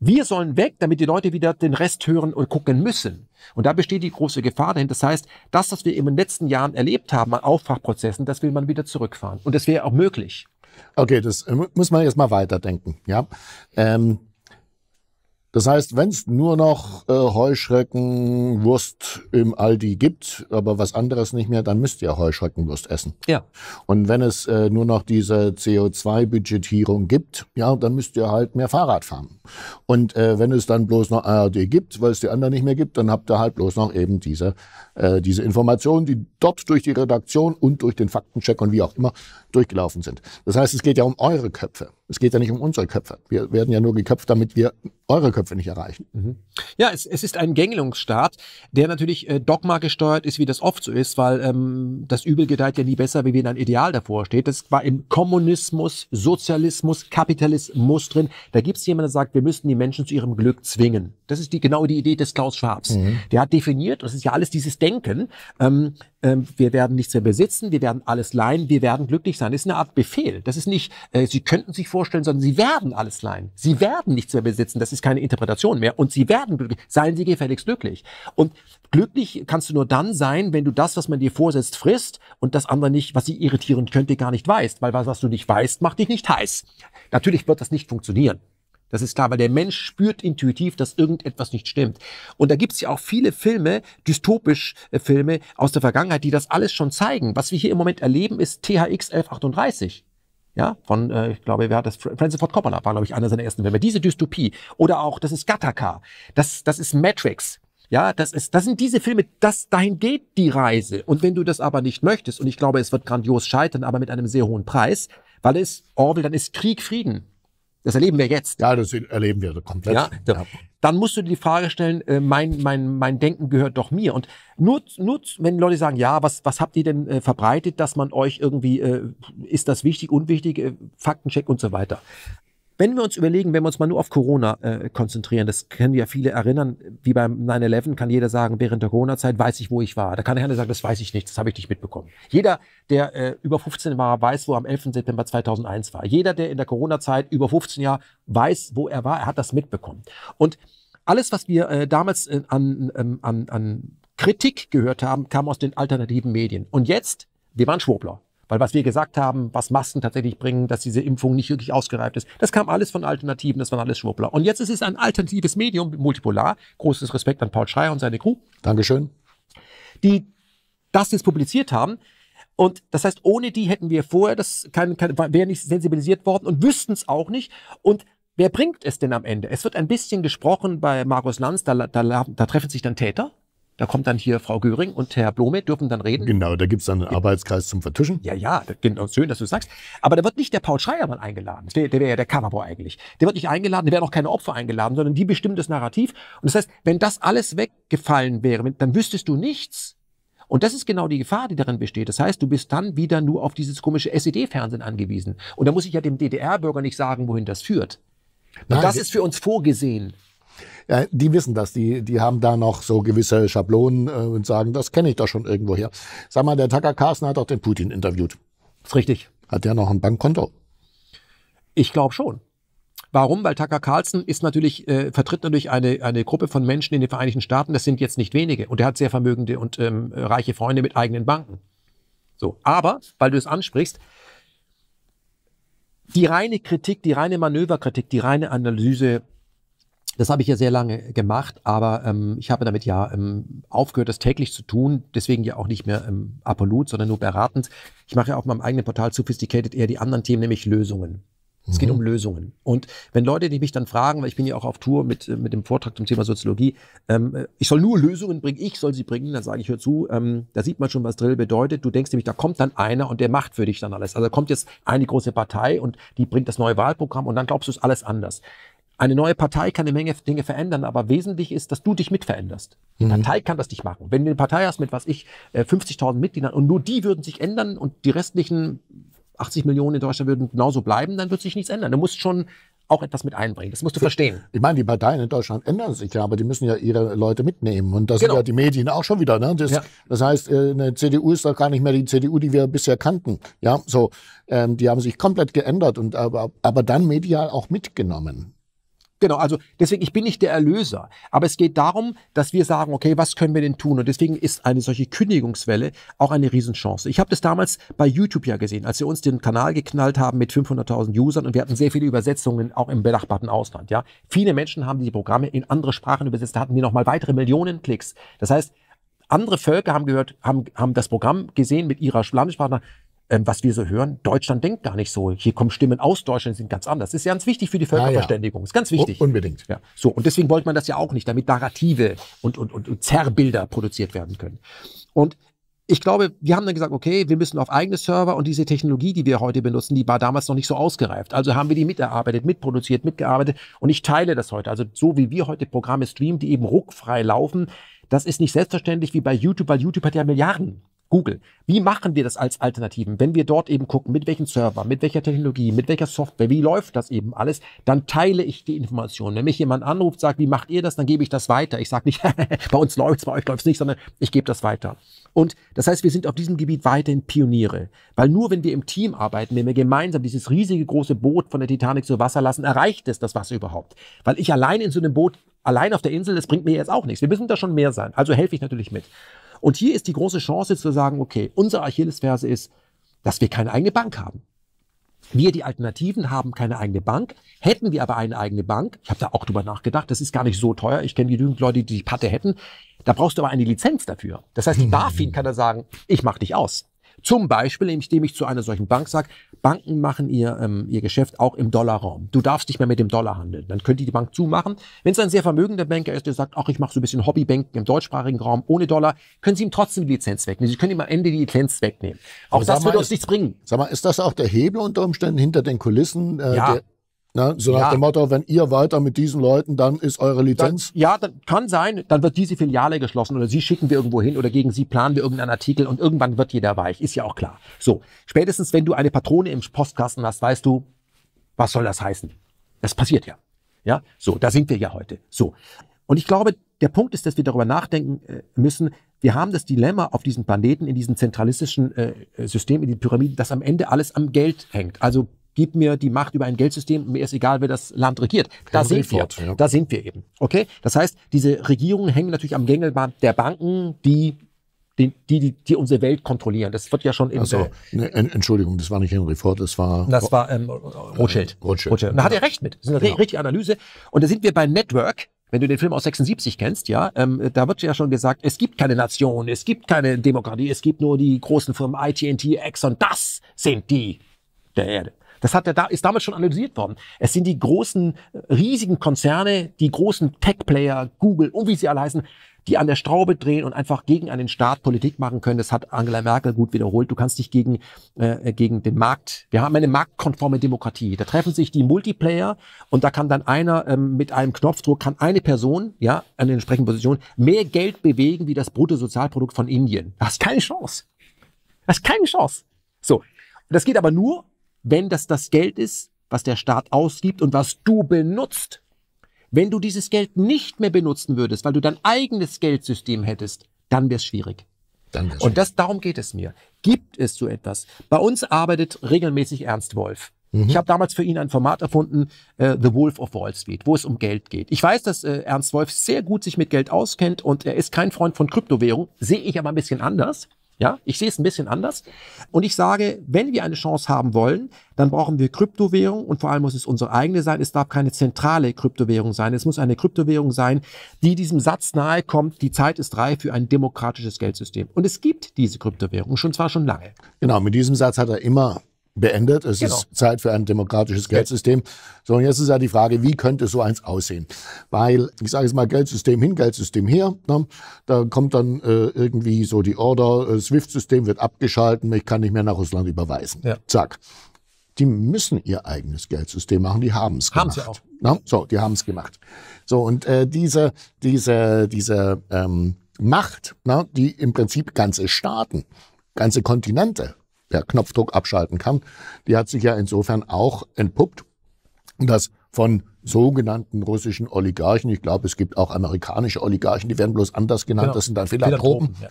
wir sollen weg, damit die Leute wieder den Rest hören und gucken müssen. Und da besteht die große Gefahr dahin. Das heißt, das, was wir in den letzten Jahren erlebt haben an Auffachprozessen, das will man wieder zurückfahren. Und das wäre auch möglich. Okay, das äh, muss man jetzt mal weiterdenken. Ja? Ähm, das heißt, wenn es nur noch äh, Heuschreckenwurst im Aldi gibt, aber was anderes nicht mehr, dann müsst ihr Heuschreckenwurst essen. Ja. Und wenn es äh, nur noch diese CO2-Budgetierung gibt, ja, dann müsst ihr halt mehr Fahrrad fahren. Und äh, wenn es dann bloß noch ARD gibt, weil es die anderen nicht mehr gibt, dann habt ihr halt bloß noch eben diese, äh, diese Informationen, die dort durch die Redaktion und durch den Faktencheck und wie auch immer durchgelaufen sind. Das heißt, es geht ja um eure Köpfe. Es geht ja nicht um unsere Köpfe. Wir werden ja nur geköpft, damit wir eure Köpfe nicht erreichen. Mhm. Ja, es, es, ist ein Gängelungsstaat, der natürlich äh, Dogma gesteuert ist, wie das oft so ist, weil ähm, das Übel gedeiht ja nie besser, wie wenn ein Ideal davor steht. Das war im Kommunismus, Sozialismus, Kapitalismus drin. Da gibt es jemanden, der sagt, wir müssen die Menschen zu ihrem Glück zwingen. Das ist die, genau die Idee des Klaus Schwabs. Mhm. Der hat definiert, das ist ja alles dieses Denken, ähm, ähm, wir werden nichts mehr besitzen, wir werden alles leihen, wir werden glücklich sein. Das ist eine Art Befehl. Das ist nicht, äh, Sie könnten sich vorstellen, sondern Sie werden alles leihen. Sie werden nichts mehr besitzen. Das ist keine Interpretation mehr. Und Sie werden glücklich. Seien Sie gefälligst glücklich. Und glücklich kannst du nur dann sein, wenn du das, was man dir vorsetzt, frisst und das andere nicht, was sie irritieren könnte, gar nicht weißt. Weil was, was du nicht weißt, macht dich nicht heiß. Natürlich wird das nicht funktionieren. Das ist klar, weil der Mensch spürt intuitiv, dass irgendetwas nicht stimmt. Und da gibt es ja auch viele Filme, dystopisch äh, Filme aus der Vergangenheit, die das alles schon zeigen. Was wir hier im Moment erleben, ist THX 1138. Ja, von, äh, ich glaube, wer hat das? Francis Ford Coppola war, glaube ich, einer seiner ersten Filme. Diese Dystopie. Oder auch, das ist Gattaca. Das, das ist Matrix. Ja, das ist, das sind diese Filme, das, dahin geht die Reise. Und wenn du das aber nicht möchtest, und ich glaube, es wird grandios scheitern, aber mit einem sehr hohen Preis, weil es, Orwell, dann ist Krieg Frieden. Das erleben wir jetzt. Ja, das erleben wir komplett. Ja, so. ja. Dann musst du dir die Frage stellen, äh, mein, mein, mein Denken gehört doch mir. Und nur, nur wenn Leute sagen, ja, was, was habt ihr denn äh, verbreitet, dass man euch irgendwie, äh, ist das wichtig, unwichtig, äh, Faktencheck und so weiter. Wenn wir uns überlegen, wenn wir uns mal nur auf Corona äh, konzentrieren, das können ja viele erinnern, wie beim 9-11 kann jeder sagen, während der Corona-Zeit weiß ich, wo ich war. Da kann der keiner sagen, das weiß ich nicht, das habe ich nicht mitbekommen. Jeder, der äh, über 15 war, weiß, wo er am 11. September 2001 war. Jeder, der in der Corona-Zeit über 15 Jahre weiß, wo er war, er hat das mitbekommen. Und alles, was wir äh, damals äh, an, ähm, an, an Kritik gehört haben, kam aus den alternativen Medien. Und jetzt, wir waren Schwurbler. Weil was wir gesagt haben, was Masken tatsächlich bringen, dass diese Impfung nicht wirklich ausgereift ist, das kam alles von Alternativen, das waren alles Schwuppler. Und jetzt ist es ein alternatives Medium, multipolar. Großes Respekt an Paul Schreier und seine Crew. Dankeschön. Die das jetzt publiziert haben. Und das heißt, ohne die hätten wir vorher, das kein, kein, wäre nicht sensibilisiert worden und wüssten es auch nicht. Und wer bringt es denn am Ende? Es wird ein bisschen gesprochen bei Markus Lanz, da, da, da treffen sich dann Täter. Da kommt dann hier Frau Göring und Herr Blome, dürfen dann reden. Genau, da gibt es dann einen Arbeitskreis zum Vertuschen. Ja, ja, genau, schön, dass du sagst. Aber da wird nicht der Paul Schreiermann eingeladen. Der, der wäre ja der Coverboy eigentlich. Der wird nicht eingeladen, der werden auch keine Opfer eingeladen, sondern die bestimmen das Narrativ. Und das heißt, wenn das alles weggefallen wäre, dann wüsstest du nichts. Und das ist genau die Gefahr, die darin besteht. Das heißt, du bist dann wieder nur auf dieses komische SED-Fernsehen angewiesen. Und da muss ich ja dem DDR-Bürger nicht sagen, wohin das führt. Und Nein, das ist für uns vorgesehen. Ja, die wissen das, die, die haben da noch so gewisse Schablonen äh, und sagen, das kenne ich doch schon irgendwo irgendwoher. Sag mal, der Tucker Carlson hat doch den Putin interviewt. Das ist richtig. Hat der noch ein Bankkonto? Ich glaube schon. Warum? Weil Tucker Carlson ist natürlich, äh, vertritt natürlich eine, eine Gruppe von Menschen in den Vereinigten Staaten, das sind jetzt nicht wenige. Und er hat sehr vermögende und ähm, reiche Freunde mit eigenen Banken. So. Aber, weil du es ansprichst, die reine Kritik, die reine Manöverkritik, die reine Analyse das habe ich ja sehr lange gemacht, aber ähm, ich habe damit ja ähm, aufgehört, das täglich zu tun. Deswegen ja auch nicht mehr ähm, absolut, sondern nur beratend. Ich mache ja auf meinem eigenen Portal Sophisticated eher die anderen Themen, nämlich Lösungen. Es mhm. geht um Lösungen. Und wenn Leute, die mich dann fragen, weil ich bin ja auch auf Tour mit, äh, mit dem Vortrag zum Thema Soziologie, ähm, äh, ich soll nur Lösungen bringen, ich soll sie bringen, dann sage ich, hör zu, ähm, da sieht man schon, was Drill bedeutet. Du denkst nämlich, da kommt dann einer und der macht für dich dann alles. Also da kommt jetzt eine große Partei und die bringt das neue Wahlprogramm und dann glaubst du es alles anders. Eine neue Partei kann eine Menge Dinge verändern, aber wesentlich ist, dass du dich mitveränderst. Die mhm. Partei kann das nicht machen. Wenn du eine Partei hast mit, was ich, 50.000 äh, Mitgliedern und nur die würden sich ändern und die restlichen 80 Millionen in Deutschland würden genauso bleiben, dann wird sich nichts ändern. Du musst schon auch etwas mit einbringen. Das musst du verstehen. Ich meine, die Parteien in Deutschland ändern sich ja, aber die müssen ja ihre Leute mitnehmen. Und das genau. sind ja die Medien auch schon wieder. Ne? Das, ja. das, heißt, äh, eine CDU ist doch gar nicht mehr die CDU, die wir bisher kannten. Ja, so, ähm, die haben sich komplett geändert und aber, aber dann medial auch mitgenommen. Genau, also deswegen, ich bin nicht der Erlöser. Aber es geht darum, dass wir sagen, okay, was können wir denn tun? Und deswegen ist eine solche Kündigungswelle auch eine Riesenchance. Ich habe das damals bei YouTube ja gesehen, als wir uns den Kanal geknallt haben mit 500.000 Usern und wir hatten sehr viele Übersetzungen auch im benachbarten Ausland. Ja, Viele Menschen haben diese Programme in andere Sprachen übersetzt, da hatten wir nochmal weitere Millionen Klicks. Das heißt, andere Völker haben gehört, haben, haben das Programm gesehen mit ihrer Landessprache ähm, was wir so hören, Deutschland denkt gar nicht so. Hier kommen Stimmen aus Deutschland, sind ganz anders. Das ist ganz wichtig für die Völkerverständigung. Ist ganz wichtig. Un unbedingt. Ja. So, und deswegen wollte man das ja auch nicht, damit Narrative und, und, und, und Zerrbilder produziert werden können. Und ich glaube, wir haben dann gesagt, okay, wir müssen auf eigene Server und diese Technologie, die wir heute benutzen, die war damals noch nicht so ausgereift. Also haben wir die miterarbeitet, mitproduziert, mitgearbeitet und ich teile das heute. Also so wie wir heute Programme streamen, die eben ruckfrei laufen, das ist nicht selbstverständlich wie bei YouTube, weil YouTube hat ja Milliarden Google. Wie machen wir das als Alternativen? Wenn wir dort eben gucken, mit welchem Server, mit welcher Technologie, mit welcher Software, wie läuft das eben alles, dann teile ich die Information. Wenn mich jemand anruft, sagt, wie macht ihr das, dann gebe ich das weiter. Ich sage nicht, bei uns läuft es, bei euch läuft es nicht, sondern ich gebe das weiter. Und das heißt, wir sind auf diesem Gebiet weiterhin Pioniere. Weil nur wenn wir im Team arbeiten, wenn wir gemeinsam dieses riesige große Boot von der Titanic zu Wasser lassen, erreicht es das Wasser überhaupt. Weil ich allein in so einem Boot, allein auf der Insel, das bringt mir jetzt auch nichts. Wir müssen da schon mehr sein. Also helfe ich natürlich mit. Und hier ist die große Chance zu sagen, okay, unsere Achillesferse ist, dass wir keine eigene Bank haben. Wir, die Alternativen, haben keine eigene Bank. Hätten wir aber eine eigene Bank, ich habe da auch drüber nachgedacht, das ist gar nicht so teuer, ich kenne genügend Leute, die die Patte hätten, da brauchst du aber eine Lizenz dafür. Das heißt, die BaFin kann da sagen, ich mache dich aus. Zum Beispiel, indem ich zu einer solchen Bank sage, Banken machen ihr, ähm, ihr Geschäft auch im Dollarraum. Du darfst nicht mehr mit dem Dollar handeln. Dann könnte die Bank zumachen. Wenn es ein sehr vermögender Banker ist, der sagt, ach, ich mache so ein bisschen Hobbybanken im deutschsprachigen Raum ohne Dollar, können sie ihm trotzdem die Lizenz wegnehmen. Sie können ihm am Ende die Lizenz wegnehmen. Auch also das würde uns nichts bringen. Sag mal, ist das auch der Hebel unter Umständen hinter den Kulissen? Äh, ja. Der, Ne? So nach ja. dem Motto, wenn ihr weiter mit diesen Leuten, dann ist eure Lizenz. Dann, ja, dann kann sein, dann wird diese Filiale geschlossen oder sie schicken wir irgendwo hin oder gegen sie planen wir irgendeinen Artikel und irgendwann wird jeder weich. Ist ja auch klar. So, spätestens wenn du eine Patrone im Postkasten hast, weißt du, was soll das heißen? Das passiert ja. Ja, so, da sind wir ja heute. So. Und ich glaube, der Punkt ist, dass wir darüber nachdenken äh, müssen, wir haben das Dilemma auf diesem Planeten, in diesem zentralistischen äh, System, in den Pyramiden, dass am Ende alles am Geld hängt. Also gib mir die Macht über ein Geldsystem, mir ist egal, wer das Land regiert. Da sind wir. Ja. Da sind wir eben. Okay? Das heißt, diese Regierungen hängen natürlich am Gängelband der Banken, die die, die, die unsere Welt kontrollieren. Das wird ja schon in also, ne, Entschuldigung, das war nicht Henry Ford, das war. Das war ähm, Rothschild. Äh, Rothschild. Rothschild. da hat er genau. recht mit. Das ist eine genau. richtige Analyse. Und da sind wir bei Network, wenn du den Film aus 76 kennst, ja, ähm, da wird ja schon gesagt, es gibt keine Nation, es gibt keine Demokratie, es gibt nur die großen Firmen IT&T, Exxon, das sind die der Erde. Das hat ja da, ist damals schon analysiert worden. Es sind die großen, äh, riesigen Konzerne, die großen Tech-Player, Google und wie sie alle heißen, die an der Straube drehen und einfach gegen einen Staat Politik machen können. Das hat Angela Merkel gut wiederholt. Du kannst dich gegen, äh, äh, gegen den Markt, wir haben eine marktkonforme Demokratie. Da treffen sich die Multiplayer und da kann dann einer ähm, mit einem Knopfdruck, kann eine Person, ja, an der entsprechenden Position, mehr Geld bewegen wie das Bruttosozialprodukt von Indien. Das ist keine Chance. Das ist keine Chance. So. Das geht aber nur, wenn das das Geld ist, was der Staat ausgibt und was du benutzt, wenn du dieses Geld nicht mehr benutzen würdest, weil du dein eigenes Geldsystem hättest, dann wäre es schwierig. Dann wär's und das, darum geht es mir. Gibt es so etwas? Bei uns arbeitet regelmäßig Ernst Wolf. Mhm. Ich habe damals für ihn ein Format erfunden, äh, The Wolf of Wall Street, wo es um Geld geht. Ich weiß, dass äh, Ernst Wolf sehr gut sich mit Geld auskennt und er ist kein Freund von Kryptowährung, sehe ich aber ein bisschen anders. Ja, ich sehe es ein bisschen anders. Und ich sage, wenn wir eine Chance haben wollen, dann brauchen wir Kryptowährung und vor allem muss es unsere eigene sein. Es darf keine zentrale Kryptowährung sein. Es muss eine Kryptowährung sein, die diesem Satz nahe kommt, die Zeit ist reif für ein demokratisches Geldsystem. Und es gibt diese Kryptowährung schon zwar schon lange. Genau, mit diesem Satz hat er immer beendet. Es genau. ist Zeit für ein demokratisches Geldsystem. So, und jetzt ist ja die Frage, wie könnte so eins aussehen? Weil, ich sage jetzt mal, Geldsystem hin, Geldsystem her. Ne? Da kommt dann äh, irgendwie so die Order, äh, SWIFT-System wird abgeschalten, ich kann nicht mehr nach Russland überweisen. Ja. Zack. Die müssen ihr eigenes Geldsystem machen, die haben es gemacht. Haben sie auch. Ne? So, die haben es gemacht. So, und äh, diese, diese, diese ähm, Macht, ne? die im Prinzip ganze Staaten, ganze Kontinente per Knopfdruck abschalten kann, die hat sich ja insofern auch entpuppt, dass von sogenannten russischen Oligarchen, ich glaube, es gibt auch amerikanische Oligarchen, die werden bloß anders genannt, genau. das sind dann Philanthropen, ja.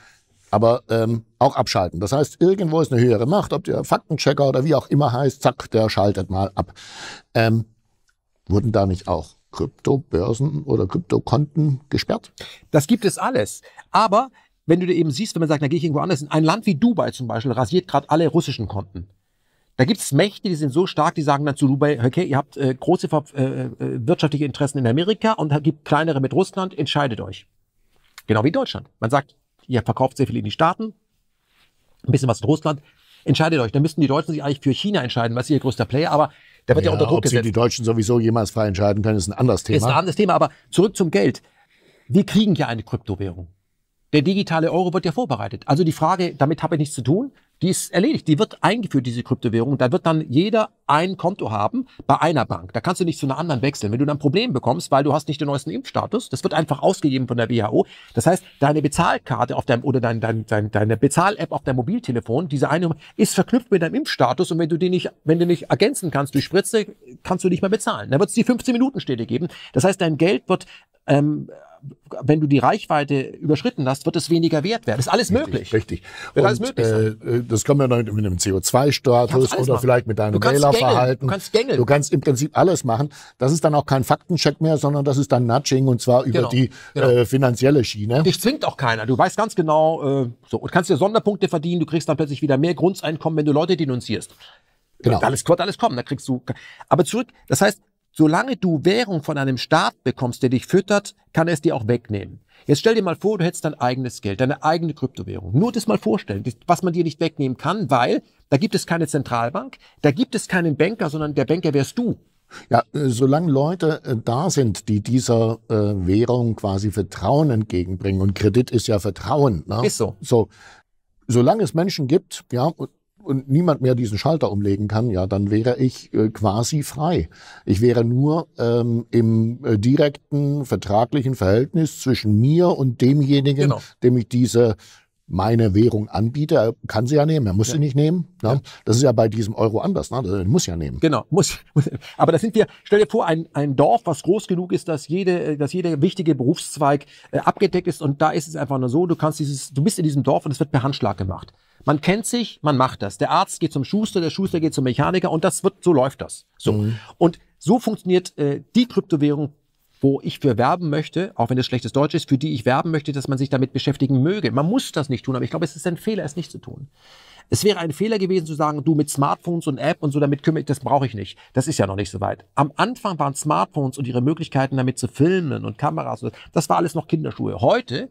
aber ähm, auch abschalten. Das heißt, irgendwo ist eine höhere Macht, ob der Faktenchecker oder wie auch immer heißt, zack, der schaltet mal ab. Ähm, wurden da nicht auch Kryptobörsen oder Kryptokonten gesperrt? Das gibt es alles. Aber wenn du dir eben siehst, wenn man sagt, da gehe ich irgendwo anders, in ein Land wie Dubai zum Beispiel rasiert gerade alle russischen Konten. Da gibt es Mächte, die sind so stark, die sagen dann zu Dubai, okay, ihr habt äh, große äh, äh, wirtschaftliche Interessen in Amerika und gibt kleinere mit Russland, entscheidet euch. Genau wie Deutschland. Man sagt, ihr verkauft sehr viel in die Staaten, ein bisschen was in Russland, entscheidet euch. Dann müssten die Deutschen sich eigentlich für China entscheiden, was ist ihr größter Player, aber da wird ja, ja unter Druck ob gesetzt. Ob die Deutschen sowieso jemals frei entscheiden können, ist ein anderes Thema. Ist ein anderes Thema, aber zurück zum Geld. Wir kriegen ja eine Kryptowährung. Der digitale Euro wird ja vorbereitet. Also die Frage, damit habe ich nichts zu tun, die ist erledigt. Die wird eingeführt, diese Kryptowährung. Da wird dann jeder ein Konto haben bei einer Bank. Da kannst du nicht zu einer anderen wechseln. Wenn du dann ein Problem bekommst, weil du hast nicht den neuesten Impfstatus, das wird einfach ausgegeben von der WHO. Das heißt, deine Bezahlkarte auf deinem oder dein, dein, dein deine Bezahl-App auf deinem Mobiltelefon, diese eine ist verknüpft mit deinem Impfstatus und wenn du die nicht, wenn du nicht ergänzen kannst durch Spritze, kannst du nicht mehr bezahlen. Da wird es die 15 Minuten Stelle geben. Das heißt, dein Geld wird ähm, wenn du die Reichweite überschritten hast, wird es weniger wert werden. Das ist alles richtig, möglich. Richtig. Wird alles möglich äh, äh, das kann man dann mit einem CO2-Status oder machen. vielleicht mit deinem Wählerverhalten. Du kannst gängeln. Du kannst im Prinzip alles machen. Das ist dann auch kein Faktencheck mehr, sondern das ist dann Nudging und zwar über genau, die genau. Äh, finanzielle Schiene. Dich zwingt auch keiner. Du weißt ganz genau, äh, so. Und kannst dir Sonderpunkte verdienen. Du kriegst dann plötzlich wieder mehr Grundeinkommen, wenn du Leute denunzierst. Genau. Alles, wird alles kommen. Da kriegst du. Aber zurück. Das heißt, Solange du Währung von einem Staat bekommst, der dich füttert, kann er es dir auch wegnehmen. Jetzt stell dir mal vor, du hättest dein eigenes Geld, deine eigene Kryptowährung. Nur das mal vorstellen, was man dir nicht wegnehmen kann, weil da gibt es keine Zentralbank, da gibt es keinen Banker, sondern der Banker wärst du. Ja, äh, solange Leute äh, da sind, die dieser äh, Währung quasi Vertrauen entgegenbringen, und Kredit ist ja Vertrauen. Ne? Ist so. So, solange es Menschen gibt, ja, und niemand mehr diesen Schalter umlegen kann, ja, dann wäre ich äh, quasi frei. Ich wäre nur ähm, im äh, direkten vertraglichen Verhältnis zwischen mir und demjenigen, genau. dem ich diese meine Währung anbiete, äh, kann sie ja nehmen, er muss ja. sie nicht nehmen. Ne? Ja. Das ist ja bei diesem Euro anders, ne? Er muss ja nehmen. Genau, muss. muss. Aber da sind wir, stell dir vor, ein, ein Dorf, was groß genug ist, dass, jede, dass jeder wichtige Berufszweig äh, abgedeckt ist und da ist es einfach nur so, du kannst dieses, du bist in diesem Dorf und es wird per Handschlag gemacht. Man kennt sich, man macht das. Der Arzt geht zum Schuster, der Schuster geht zum Mechaniker und das wird, so läuft das. So. Mhm. Und so funktioniert äh, die Kryptowährung wo ich für werben möchte, auch wenn es schlechtes Deutsch ist, für die ich werben möchte, dass man sich damit beschäftigen möge. Man muss das nicht tun, aber ich glaube, es ist ein Fehler, es nicht zu tun. Es wäre ein Fehler gewesen zu sagen, du mit Smartphones und App und so damit kümmere ich, das brauche ich nicht. Das ist ja noch nicht so weit. Am Anfang waren Smartphones und ihre Möglichkeiten damit zu filmen und Kameras, das war alles noch Kinderschuhe. Heute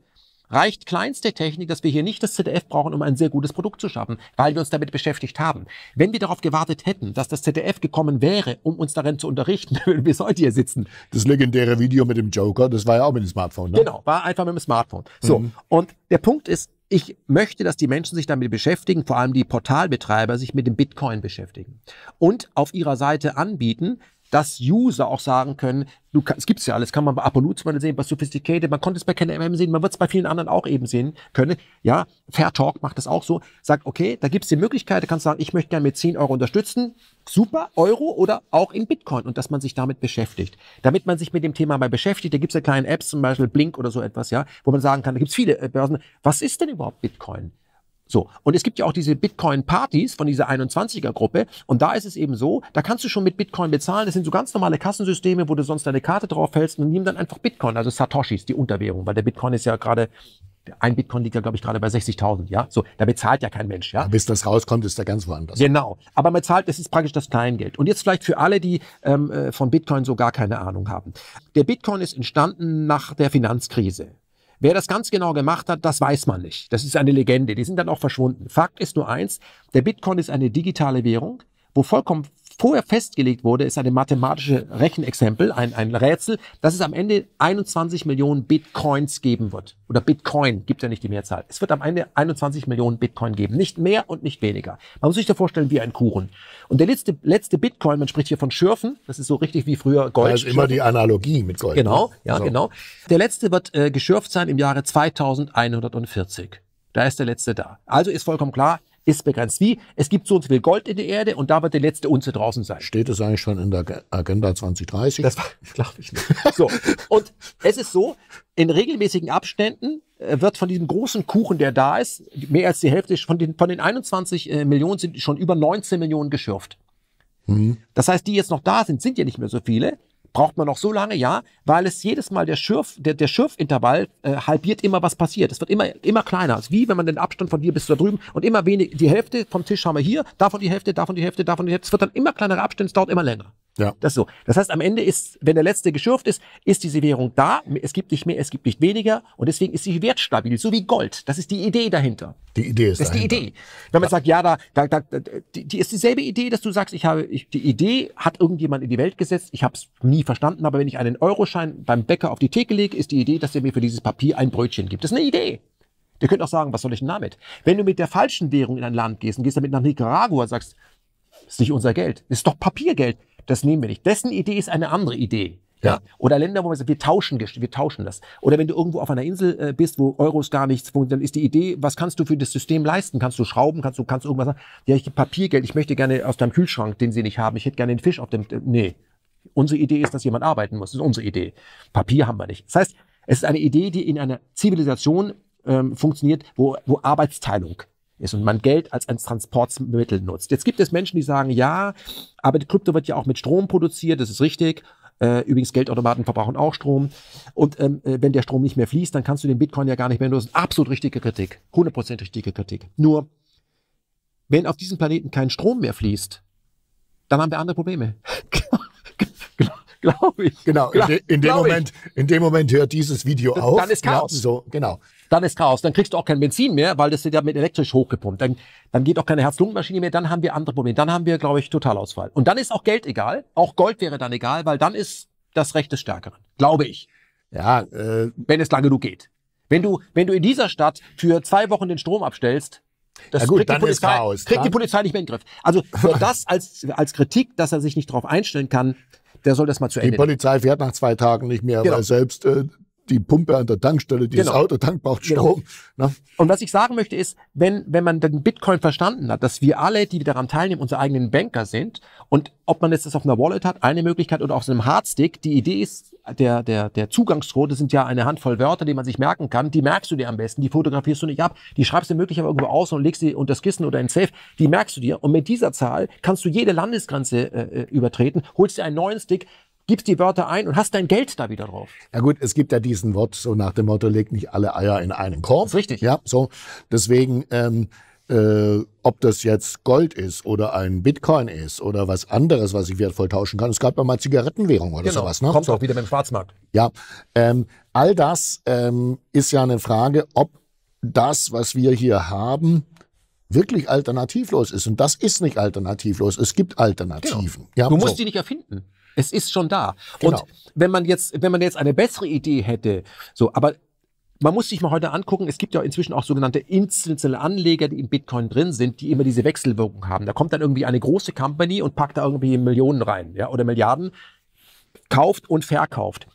reicht kleinste Technik, dass wir hier nicht das ZDF brauchen, um ein sehr gutes Produkt zu schaffen, weil wir uns damit beschäftigt haben. Wenn wir darauf gewartet hätten, dass das ZDF gekommen wäre, um uns darin zu unterrichten, würden wir heute hier sitzen. Das legendäre Video mit dem Joker, das war ja auch mit dem Smartphone, ne? Genau, war einfach mit dem Smartphone. So, mhm. und der Punkt ist, ich möchte, dass die Menschen sich damit beschäftigen, vor allem die Portalbetreiber sich mit dem Bitcoin beschäftigen und auf ihrer Seite anbieten, dass User auch sagen können, du, es gibt's ja alles, kann man bei Apollo zum Beispiel sehen, bei Sophisticated, man konnte es bei KenMM sehen, man wird es bei vielen anderen auch eben sehen können. Ja, Fair Talk macht das auch so, sagt, okay, da gibt's die Möglichkeit, da kannst du sagen, ich möchte gerne mit 10 Euro unterstützen, super, Euro oder auch in Bitcoin und dass man sich damit beschäftigt. Damit man sich mit dem Thema mal beschäftigt, da gibt's ja kleine Apps, zum Beispiel Blink oder so etwas, ja, wo man sagen kann, da gibt's viele äh, Börsen, was ist denn überhaupt Bitcoin? So, und es gibt ja auch diese Bitcoin-Partys von dieser 21er-Gruppe. Und da ist es eben so, da kannst du schon mit Bitcoin bezahlen. Das sind so ganz normale Kassensysteme, wo du sonst deine Karte drauf hältst und nimm dann einfach Bitcoin, also Satoshis, die Unterwährung, weil der Bitcoin ist ja gerade ein Bitcoin liegt ja, glaube ich, gerade bei 60.000, ja? So, da bezahlt ja kein Mensch, ja? Bis das rauskommt, ist da ganz woanders. Genau. Aber man zahlt, das ist praktisch das Kleingeld. Und jetzt vielleicht für alle, die ähm, äh, von Bitcoin so gar keine Ahnung haben. Der Bitcoin ist entstanden nach der Finanzkrise. Wer das ganz genau gemacht hat, das weiß man nicht. Das ist eine Legende. Die sind dann auch verschwunden. Fakt ist nur eins, der Bitcoin ist eine digitale Währung, wo vollkommen vorher festgelegt wurde, ist eine mathematische Rechenexempel, ein, ein Rätsel, dass es am Ende 21 Millionen Bitcoins geben wird. Oder Bitcoin gibt ja nicht die Mehrzahl. Es wird am Ende 21 Millionen Bitcoin geben. Nicht mehr und nicht weniger. Man muss sich da vorstellen wie ein Kuchen. Und der letzte, letzte Bitcoin, man spricht hier von Schürfen, das ist so richtig wie früher Gold. Das ist immer die Analogie mit Gold. Genau, ne? ja, so. genau. Der letzte wird äh, geschürft sein im Jahre 2140. Da ist der letzte da. Also ist vollkommen klar, ist begrenzt. Wie? Es gibt so und so viel Gold in der Erde und da wird die letzte Unze draußen sein. Steht das eigentlich schon in der Agenda 2030? Das glaube ich nicht. so. Und es ist so, in regelmäßigen Abständen äh, wird von diesem großen Kuchen, der da ist, mehr als die Hälfte, von den, von den 21 äh, Millionen sind schon über 19 Millionen geschürft. Mhm. Das heißt, die jetzt noch da sind, sind ja nicht mehr so viele braucht man noch so lange, ja, weil es jedes Mal der Schürf, der, der Schürfintervall äh, halbiert immer, was passiert. Es wird immer, immer kleiner. Es ist wie wenn man den Abstand von hier bis da drüben und immer wenig, die Hälfte vom Tisch haben wir hier, davon die Hälfte, davon die Hälfte, davon die Hälfte. Es wird dann immer kleinere Abstände, es dauert immer länger. Ja. Das so. Das heißt, am Ende ist, wenn der letzte geschürft ist, ist diese Währung da. Es gibt nicht mehr, es gibt nicht weniger und deswegen ist sie wertstabil, so wie Gold. Das ist die Idee dahinter. Die Idee ist, das ist dahinter. die Idee. Wenn man ja. sagt, ja, da, da, da die, die ist dieselbe Idee, dass du sagst, ich habe ich, die Idee hat irgendjemand in die Welt gesetzt. Ich habe es nie verstanden, aber wenn ich einen Euroschein beim Bäcker auf die Theke lege, ist die Idee, dass er mir für dieses Papier ein Brötchen gibt. Das ist eine Idee. Ihr könnt auch sagen, was soll ich denn damit? Wenn du mit der falschen Währung in ein Land gehst und gehst damit nach Nicaragua, sagst, ist nicht unser Geld, ist doch Papiergeld das nehmen wir nicht. Dessen Idee ist eine andere Idee. Ja. Oder Länder, wo man sagt, wir tauschen, wir tauschen das. Oder wenn du irgendwo auf einer Insel äh, bist, wo Euros gar nichts funktionieren, dann ist die Idee, was kannst du für das System leisten? Kannst du Schrauben? Kannst du, kannst du irgendwas sagen? Ja, ich gebe Papiergeld. Ich möchte gerne aus deinem Kühlschrank, den sie nicht haben. Ich hätte gerne den Fisch auf dem, äh, nee. Unsere Idee ist, dass jemand arbeiten muss. Das ist unsere Idee. Papier haben wir nicht. Das heißt, es ist eine Idee, die in einer Zivilisation ähm, funktioniert, wo, wo Arbeitsteilung ist und man Geld als ein Transportmittel nutzt. Jetzt gibt es Menschen, die sagen, ja, aber die Krypto wird ja auch mit Strom produziert, das ist richtig. Äh, übrigens, Geldautomaten verbrauchen auch Strom. Und ähm, äh, wenn der Strom nicht mehr fließt, dann kannst du den Bitcoin ja gar nicht mehr nutzen. Absolut richtige Kritik. 100% richtige Kritik. Nur, wenn auf diesem Planeten kein Strom mehr fließt, dann haben wir andere Probleme. glaube ich. Genau, in, de, in dem Moment, ich. in dem Moment hört dieses Video auf. Dann ist Chaos. Genau, so, genau dann ist Chaos. Dann kriegst du auch kein Benzin mehr, weil das wird ja mit elektrisch hochgepumpt. Dann, dann geht auch keine Herz-Lungen-Maschine mehr, dann haben wir andere Probleme. Dann haben wir, glaube ich, Totalausfall. Und dann ist auch Geld egal. Auch Gold wäre dann egal, weil dann ist das Recht des Stärkeren. Glaube ich. Ja, äh, wenn es lange genug geht. Wenn du, wenn du in dieser Stadt für zwei Wochen den Strom abstellst, das ja gut, kriegt, die Polizei, Chaos, kriegt die Polizei nicht mehr in den Griff. Also das als, als Kritik, dass er sich nicht darauf einstellen kann, der soll das mal zu die Ende Die Polizei fährt nach zwei Tagen nicht mehr, genau. weil selbst äh, die Pumpe an der Tankstelle, dieses genau. Auto tankt, braucht genau. Strom. Genau. Und was ich sagen möchte ist, wenn, wenn man den Bitcoin verstanden hat, dass wir alle, die daran teilnehmen, unsere eigenen Banker sind und ob man jetzt das auf einer Wallet hat, eine Möglichkeit oder auf einem Hardstick, die Idee ist, der, der, der Zugangscode sind ja eine Handvoll Wörter, die man sich merken kann. Die merkst du dir am besten, die fotografierst du nicht ab, die schreibst du möglicherweise irgendwo aus und legst sie unter das Kissen oder in Safe. Die merkst du dir. Und mit dieser Zahl kannst du jede Landesgrenze äh, äh übertreten, holst dir einen neuen Stick, gibst die Wörter ein und hast dein Geld da wieder drauf. Ja gut, es gibt ja diesen Wort so nach dem Motto, leg nicht alle Eier in einen Korb. Das ist richtig. Ja, so. Deswegen, ähm, äh, ob das jetzt Gold ist oder ein Bitcoin ist oder was anderes, was ich wertvoll tauschen kann. Es gab ja mal Zigarettenwährung oder genau. sowas. Ne? Kommt so. auch wieder mit dem Schwarzmarkt. Ja, ähm, all das ähm, ist ja eine Frage, ob das, was wir hier haben, wirklich alternativlos ist. Und das ist nicht alternativlos. Es gibt Alternativen. Genau. Ja, du musst so. die nicht erfinden. Es ist schon da. Genau. Und wenn man jetzt, wenn man jetzt eine bessere Idee hätte, so, aber man muss sich mal heute angucken, es gibt ja inzwischen auch sogenannte institutionelle Anleger, die im Bitcoin drin sind, die immer diese Wechselwirkung haben. Da kommt dann irgendwie eine große Company und packt da irgendwie Millionen rein, ja, oder Milliarden, kauft und verkauft.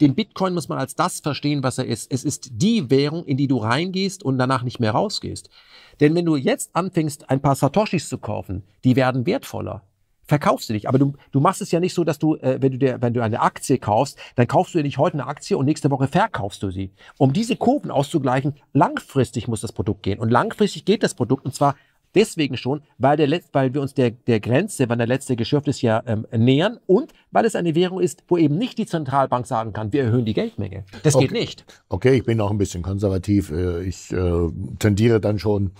Den Bitcoin muss man als das verstehen, was er ist. Es ist die Währung, in die du reingehst und danach nicht mehr rausgehst. Denn wenn du jetzt anfängst, ein paar Satoshis zu kaufen, die werden wertvoller verkaufst du dich. Aber du, du machst es ja nicht so, dass du, äh, wenn, du dir, wenn du eine Aktie kaufst, dann kaufst du dir nicht heute eine Aktie und nächste Woche verkaufst du sie. Um diese Kurven auszugleichen, langfristig muss das Produkt gehen. Und langfristig geht das Produkt und zwar deswegen schon, weil, der, weil wir uns der, der Grenze, wann der letzte geschürft ist, ja ähm, nähern und weil es eine Währung ist, wo eben nicht die Zentralbank sagen kann, wir erhöhen die Geldmenge. Das okay. geht nicht. Okay, ich bin auch ein bisschen konservativ. Äh, ich äh, tendiere dann schon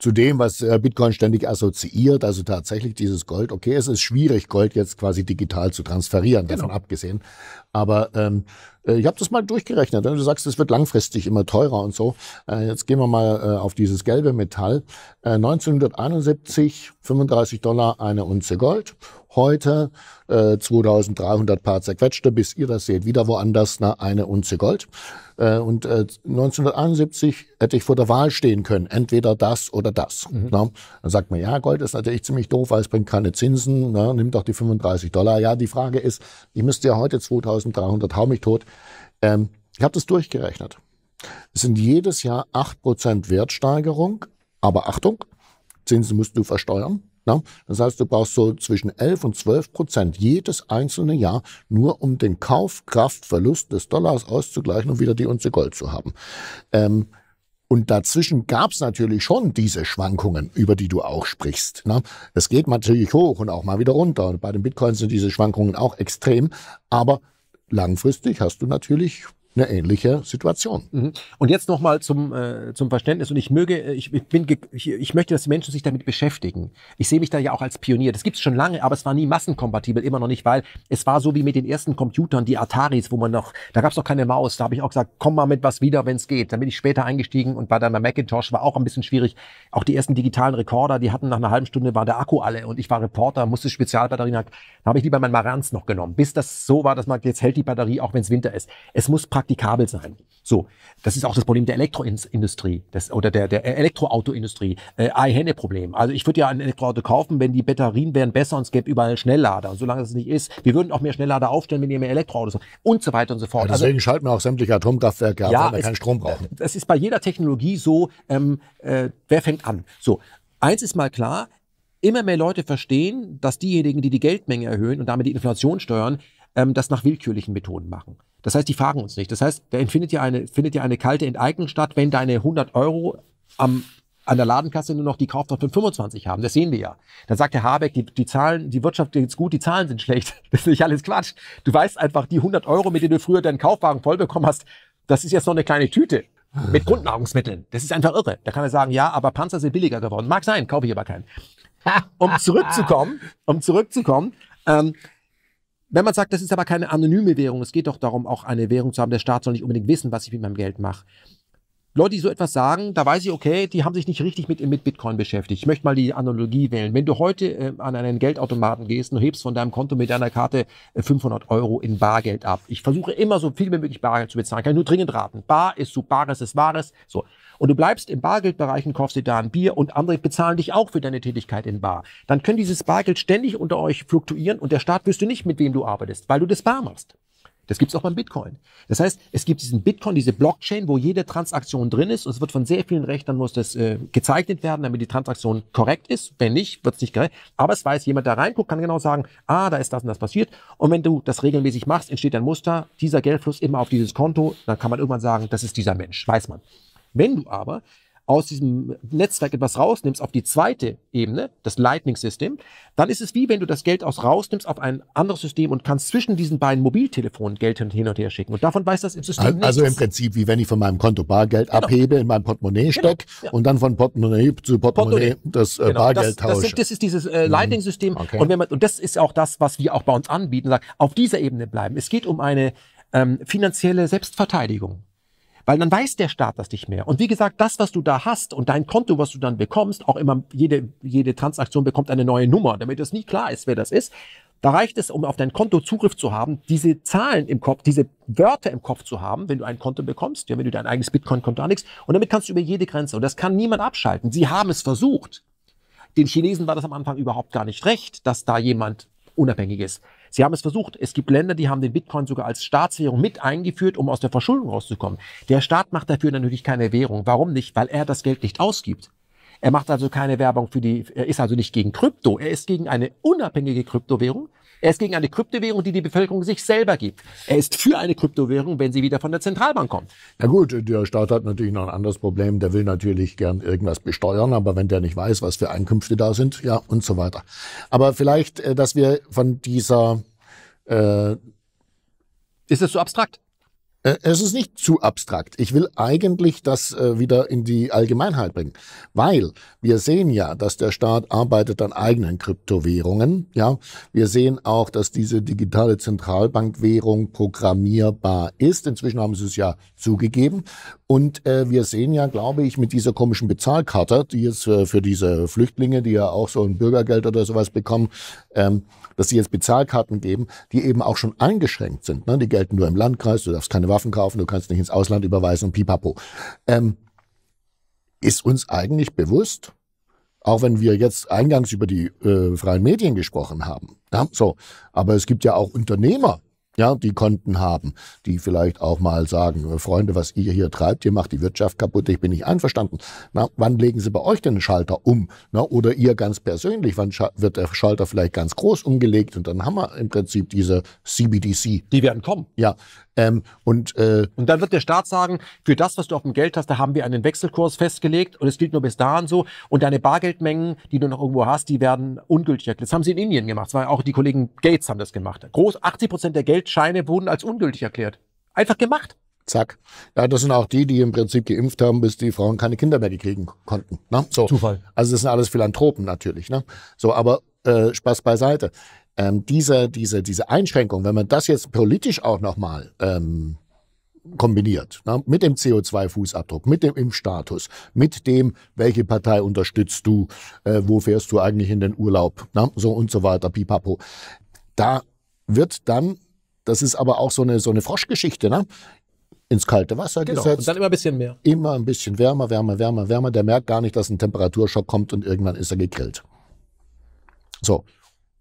zu dem, was äh, Bitcoin ständig assoziiert, also tatsächlich dieses Gold. Okay, es ist schwierig, Gold jetzt quasi digital zu transferieren, genau. davon abgesehen. Aber ähm, äh, ich habe das mal durchgerechnet. Du sagst, es wird langfristig immer teurer und so. Äh, jetzt gehen wir mal äh, auf dieses gelbe Metall. Äh, 1971 35 Dollar eine Unze Gold. Heute 2300 äh, Paar zerquetschte, bis ihr das seht, wieder woanders na, ne, eine Unze Gold. Äh, und äh, 1971 hätte ich vor der Wahl stehen können, entweder das oder das. Mhm. Dann sagt man, ja, Gold ist natürlich ziemlich doof, weil es bringt keine Zinsen, na, nimmt doch die 35 Dollar. Ja, die Frage ist, ich müsste ja heute 2300, hau mich tot. Ähm, ich habe das durchgerechnet. Es sind jedes Jahr 8% Wertsteigerung, aber Achtung, Zinsen musst du versteuern. Ne? Das heißt, du brauchst so zwischen 11 und 12 Prozent jedes einzelne Jahr, nur um den Kaufkraftverlust des Dollars auszugleichen und wieder die Unze Gold zu haben. Ähm, und dazwischen gab es natürlich schon diese Schwankungen, über die du auch sprichst. Ne? Es geht natürlich hoch und auch mal wieder runter. Und bei den Bitcoins sind diese Schwankungen auch extrem. Aber langfristig hast du natürlich eine ähnliche Situation. Mhm. Und jetzt nochmal zum, äh, zum Verständnis. Und ich möge, äh, ich, ich bin, ich, ich, möchte, dass die Menschen sich damit beschäftigen. Ich sehe mich da ja auch als Pionier. Das gibt es schon lange, aber es war nie massenkompatibel, immer noch nicht, weil es war so wie mit den ersten Computern, die Ataris, wo man noch, da gab es noch keine Maus. Da habe ich auch gesagt, komm mal mit was wieder, wenn es geht. Dann bin ich später eingestiegen und war dann bei Macintosh, war auch ein bisschen schwierig. Auch die ersten digitalen Rekorder, die hatten nach einer halben Stunde, war der Akku alle und ich war Reporter, musste Spezialbatterien, da habe ich lieber mein Marantz noch genommen. Bis das so war, dass man, jetzt hält die Batterie, auch wenn es Winter ist. Es muss passieren praktikabel sein. So, das ist auch das Problem der Elektroindustrie das, oder der, der Elektroautoindustrie. Äh, Ei-Henne-Problem. Also ich würde ja ein Elektroauto kaufen, wenn die Batterien wären besser und es gäbe überall Schnelllader. Und solange das nicht ist, wir würden auch mehr Schnelllader aufstellen, wenn ihr mehr Elektroautos habt und so weiter und so fort. Ja, deswegen also, schalten wir auch sämtliche Atomkraftwerke ab, ja, weil wir es, keinen Strom brauchen. Äh, das ist bei jeder Technologie so, ähm, äh, wer fängt an? So, eins ist mal klar, immer mehr Leute verstehen, dass diejenigen, die die Geldmenge erhöhen und damit die Inflation steuern, ähm, das nach willkürlichen Methoden machen. Das heißt, die fragen uns nicht. Das heißt, da findet ja eine, findet ja eine kalte Enteignung statt, wenn deine 100 Euro am an der Ladenkasse nur noch die Kaufkraft von 25 haben. Das sehen wir ja. Dann sagt der Habeck, die, die Zahlen, die Wirtschaft geht's gut, die Zahlen sind schlecht. Das ist nicht alles Quatsch. Du weißt einfach, die 100 Euro, mit denen du früher deinen Kaufwagen vollbekommen hast, das ist jetzt noch eine kleine Tüte mit Grundnahrungsmitteln. Das ist einfach irre. Da kann er sagen, ja, aber Panzer sind billiger geworden. Mag sein, kaufe ich aber keinen. Um zurückzukommen, um zurückzukommen, ähm, wenn man sagt, das ist aber keine anonyme Währung, es geht doch darum, auch eine Währung zu haben, der Staat soll nicht unbedingt wissen, was ich mit meinem Geld mache. Leute, die so etwas sagen, da weiß ich, okay, die haben sich nicht richtig mit, mit Bitcoin beschäftigt. Ich möchte mal die Analogie wählen. Wenn du heute äh, an einen Geldautomaten gehst und hebst von deinem Konto mit deiner Karte 500 äh, Euro in Bargeld ab. Ich versuche immer so viel wie möglich Bargeld zu bezahlen. Kann ich nur dringend raten. Bar ist zu Bares ist Wahres. So und du bleibst im Bargeldbereich und kaufst dir da ein Bier und andere bezahlen dich auch für deine Tätigkeit in Bar, dann können dieses Bargeld ständig unter euch fluktuieren und der Staat wüsste nicht, mit wem du arbeitest, weil du das bar machst. Das gibt's auch beim Bitcoin. Das heißt, es gibt diesen Bitcoin, diese Blockchain, wo jede Transaktion drin ist. Und es wird von sehr vielen Rechnern muss das äh, gezeichnet werden, damit die Transaktion korrekt ist. Wenn nicht, wird's nicht korrekt. Aber es weiß jemand, der reinguckt, kann genau sagen, ah, da ist das und das passiert. Und wenn du das regelmäßig machst, entsteht ein Muster, dieser Geldfluss immer auf dieses Konto. Dann kann man irgendwann sagen, das ist dieser Mensch. Weiß man. Wenn du aber aus diesem Netzwerk etwas rausnimmst auf die zweite Ebene, das Lightning-System, dann ist es wie wenn du das Geld aus rausnimmst auf ein anderes System und kannst zwischen diesen beiden Mobiltelefonen Geld hin und her schicken. Und davon weiß das im System also, nicht. Also im Prinzip wie wenn ich von meinem Konto Bargeld genau. abhebe, in mein Portemonnaie genau. stecke ja. und dann von Portemonnaie zu Portemonnaie, Portemonnaie. das äh, genau. Bargeld tausche. Das, das, das, ist dieses äh, mhm. Lightning-System. Okay. Und, wenn man, und das ist auch das, was wir auch bei uns anbieten. Sagen, auf dieser Ebene bleiben. Es geht um eine ähm, finanzielle Selbstverteidigung. Weil dann weiß der Staat das nicht mehr. Und wie gesagt, das, was du da hast und dein Konto, was du dann bekommst, auch immer jede, jede Transaktion bekommt eine neue Nummer, damit es nie klar ist, wer das ist. Da reicht es, um auf dein Konto Zugriff zu haben, diese Zahlen im Kopf, diese Wörter im Kopf zu haben, wenn du ein Konto bekommst, ja, wenn du dein eigenes Bitcoin-Konto anlegst. Und damit kannst du über jede Grenze. Und das kann niemand abschalten. Sie haben es versucht. Den Chinesen war das am Anfang überhaupt gar nicht recht, dass da jemand unabhängig ist. Sie haben es versucht. Es gibt Länder, die haben den Bitcoin sogar als Staatswährung mit eingeführt, um aus der Verschuldung rauszukommen. Der Staat macht dafür natürlich keine Währung. Warum nicht? Weil er das Geld nicht ausgibt. Er macht also keine Werbung für die, er ist also nicht gegen Krypto, er ist gegen eine unabhängige Kryptowährung, er ist gegen eine Kryptowährung, die die Bevölkerung sich selber gibt. Er ist für eine Kryptowährung, wenn sie wieder von der Zentralbank kommt. Ja gut, der Staat hat natürlich noch ein anderes Problem. Der will natürlich gern irgendwas besteuern, aber wenn der nicht weiß, was für Einkünfte da sind, ja und so weiter. Aber vielleicht, äh, dass wir von dieser... Äh, ist es so abstrakt? Äh, es ist nicht zu abstrakt. Ich will eigentlich das äh, wieder in die Allgemeinheit bringen, weil wir sehen ja, dass der Staat arbeitet an eigenen Kryptowährungen. Ja, wir sehen auch, dass diese digitale Zentralbankwährung programmierbar ist. Inzwischen haben sie es ja zugegeben. Und äh, wir sehen ja, glaube ich, mit dieser komischen Bezahlkarte, die jetzt äh, für diese Flüchtlinge, die ja auch so ein Bürgergeld oder sowas bekommen, ähm, dass sie jetzt Bezahlkarten geben, die eben auch schon eingeschränkt sind. Ne? Die gelten nur im Landkreis, du darfst keine Waffen kaufen, du kannst nicht ins Ausland überweisen und pipapo. Ähm, ist uns eigentlich bewusst, auch wenn wir jetzt eingangs über die äh, freien Medien gesprochen haben, ja, so, aber es gibt ja auch Unternehmer, ja, die Konten haben, die vielleicht auch mal sagen, äh, Freunde, was ihr hier treibt, ihr macht die Wirtschaft kaputt, ich bin nicht einverstanden. Na, wann legen Sie bei euch denn den Schalter um? Na, oder ihr ganz persönlich, wann wird der Schalter vielleicht ganz groß umgelegt? Und dann haben wir im Prinzip diese CBDC. Die werden kommen. Ja. Ähm, und, äh, und dann wird der Staat sagen, für das, was du auf dem Geld hast, da haben wir einen Wechselkurs festgelegt und es gilt nur bis dahin so. Und deine Bargeldmengen, die du noch irgendwo hast, die werden ungültig erklärt. Das haben sie in Indien gemacht. Das war auch die Kollegen Gates haben das gemacht. Groß, 80 Prozent der Geld Scheine wurden als ungültig erklärt. Einfach gemacht. Zack. Ja, das sind auch die, die im Prinzip geimpft haben, bis die Frauen keine Kinder mehr gekriegen konnten. Ne? So. Zufall. Also das sind alles Philanthropen natürlich. Ne? So, aber äh, Spaß beiseite. Ähm, diese, diese, diese Einschränkung, wenn man das jetzt politisch auch nochmal ähm, kombiniert, ne? mit dem CO2-Fußabdruck, mit dem Impfstatus, mit dem, welche Partei unterstützt du, äh, wo fährst du eigentlich in den Urlaub, ne? so und so weiter, pipapo. Da wird dann das ist aber auch so eine, so eine Froschgeschichte, ne? Ins kalte Wasser genau. gesetzt. Und dann immer ein bisschen mehr. Immer ein bisschen wärmer, wärmer, wärmer, wärmer. Der merkt gar nicht, dass ein Temperaturschock kommt und irgendwann ist er gegrillt. So.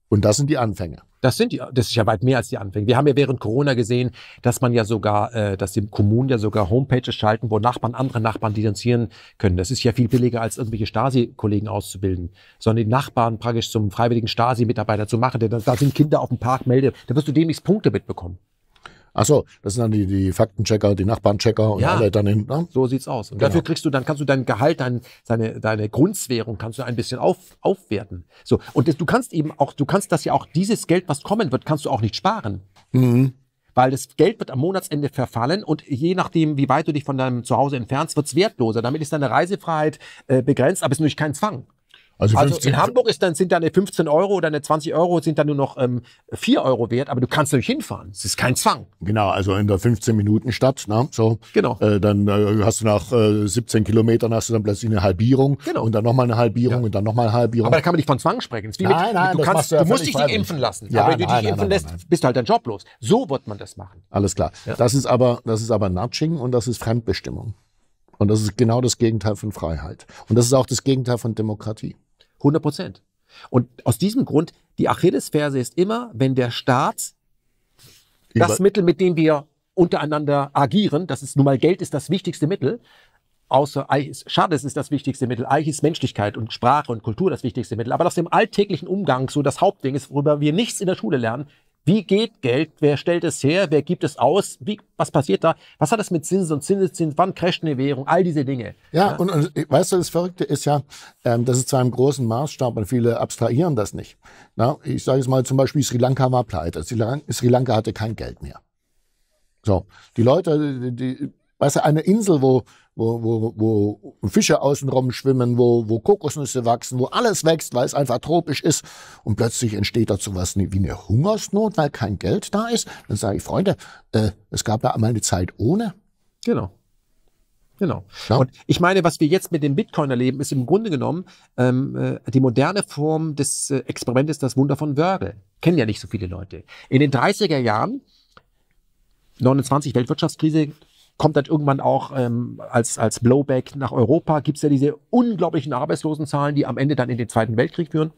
Und das sind die Anfänge. Das sind die, das ist ja weit mehr als die Anfänge. Wir haben ja während Corona gesehen, dass man ja sogar, äh, dass die Kommunen ja sogar Homepages schalten, wo Nachbarn andere Nachbarn denunzieren können. Das ist ja viel billiger, als irgendwelche Stasi-Kollegen auszubilden, sondern die Nachbarn praktisch zum freiwilligen Stasi-Mitarbeiter zu machen, der da sind Kinder auf dem Park meldet, da wirst du demnächst Punkte mitbekommen. Achso, das sind dann die, die Faktenchecker, die Nachbarnchecker und ja, alle dann hinten. Ne? So sieht's aus. Und genau. dafür kriegst du, dann kannst du dein Gehalt, dein, seine, deine Grundswährung kannst du ein bisschen auf, aufwerten. So. Und das, du kannst eben auch, du kannst das ja auch, dieses Geld, was kommen wird, kannst du auch nicht sparen. Mhm. Weil das Geld wird am Monatsende verfallen und je nachdem, wie weit du dich von deinem Zuhause entfernst, wird's wertloser. Damit ist deine Reisefreiheit äh, begrenzt, aber es ist natürlich kein Zwang. Also, also in Hamburg ist dann, sind deine 15 Euro oder deine 20 Euro sind dann nur noch ähm, 4 Euro wert, aber du kannst natürlich hinfahren. Es ist kein Zwang. Genau, also in der 15-Minuten-Stadt, ne? So, genau. Äh, dann äh, hast du nach äh, 17 Kilometern hast du dann plötzlich eine Halbierung genau. und dann nochmal eine Halbierung ja. und dann nochmal eine Halbierung. Aber da kann man nicht von Zwang sprechen. nein, mit, nein, du, kannst, du, ja du musst dich nicht impfen lassen. Ja, aber wenn nein, du dich nein, impfen nein, lässt, bist du halt dann joblos. So wird man das machen. Alles klar. Ja. Das ist aber, das ist aber Nudging und das ist Fremdbestimmung. Und das ist genau das Gegenteil von Freiheit. Und das ist auch das Gegenteil von Demokratie. 100 Prozent. Und aus diesem Grund, die Achillesferse ist immer, wenn der Staat Über das Mittel, mit dem wir untereinander agieren, das ist nun mal Geld ist das wichtigste Mittel, außer Eichis, schade, es ist das wichtigste Mittel. Eich ist Menschlichkeit und Sprache und Kultur das wichtigste Mittel. Aber aus dem alltäglichen Umgang so das Hauptding ist, worüber wir nichts in der Schule lernen, wie geht Geld? Wer stellt es her? Wer gibt es aus? Wie, was passiert da? Was hat das mit Zinsen und Zinseszins? Wann crasht eine Währung? All diese Dinge. Ja, ja. Und, und, weißt du, das Verrückte ist ja, ähm, das ist zwar im großen Maßstab und viele abstrahieren das nicht. Na, ich sage jetzt mal zum Beispiel, Sri Lanka war pleite. Sri Lanka, Sri Lanka hatte kein Geld mehr. So, die Leute, die, die weißt du, eine Insel, wo, wo, wo, wo Fische außenrum schwimmen, wo, wo Kokosnüsse wachsen, wo alles wächst, weil es einfach tropisch ist. Und plötzlich entsteht dazu was wie eine Hungersnot, weil kein Geld da ist. Dann sage ich, Freunde, äh, es gab da einmal eine Zeit ohne. Genau. Genau. Ja. Und ich meine, was wir jetzt mit dem Bitcoin erleben, ist im Grunde genommen ähm, äh, die moderne Form des äh, Experimentes das Wunder von Wörgl. Kennen ja nicht so viele Leute. In den 30er Jahren, 29 Weltwirtschaftskrise, kommt dann irgendwann auch ähm, als, als Blowback nach Europa. Gibt es ja diese unglaublichen Arbeitslosenzahlen, die am Ende dann in den Zweiten Weltkrieg führen.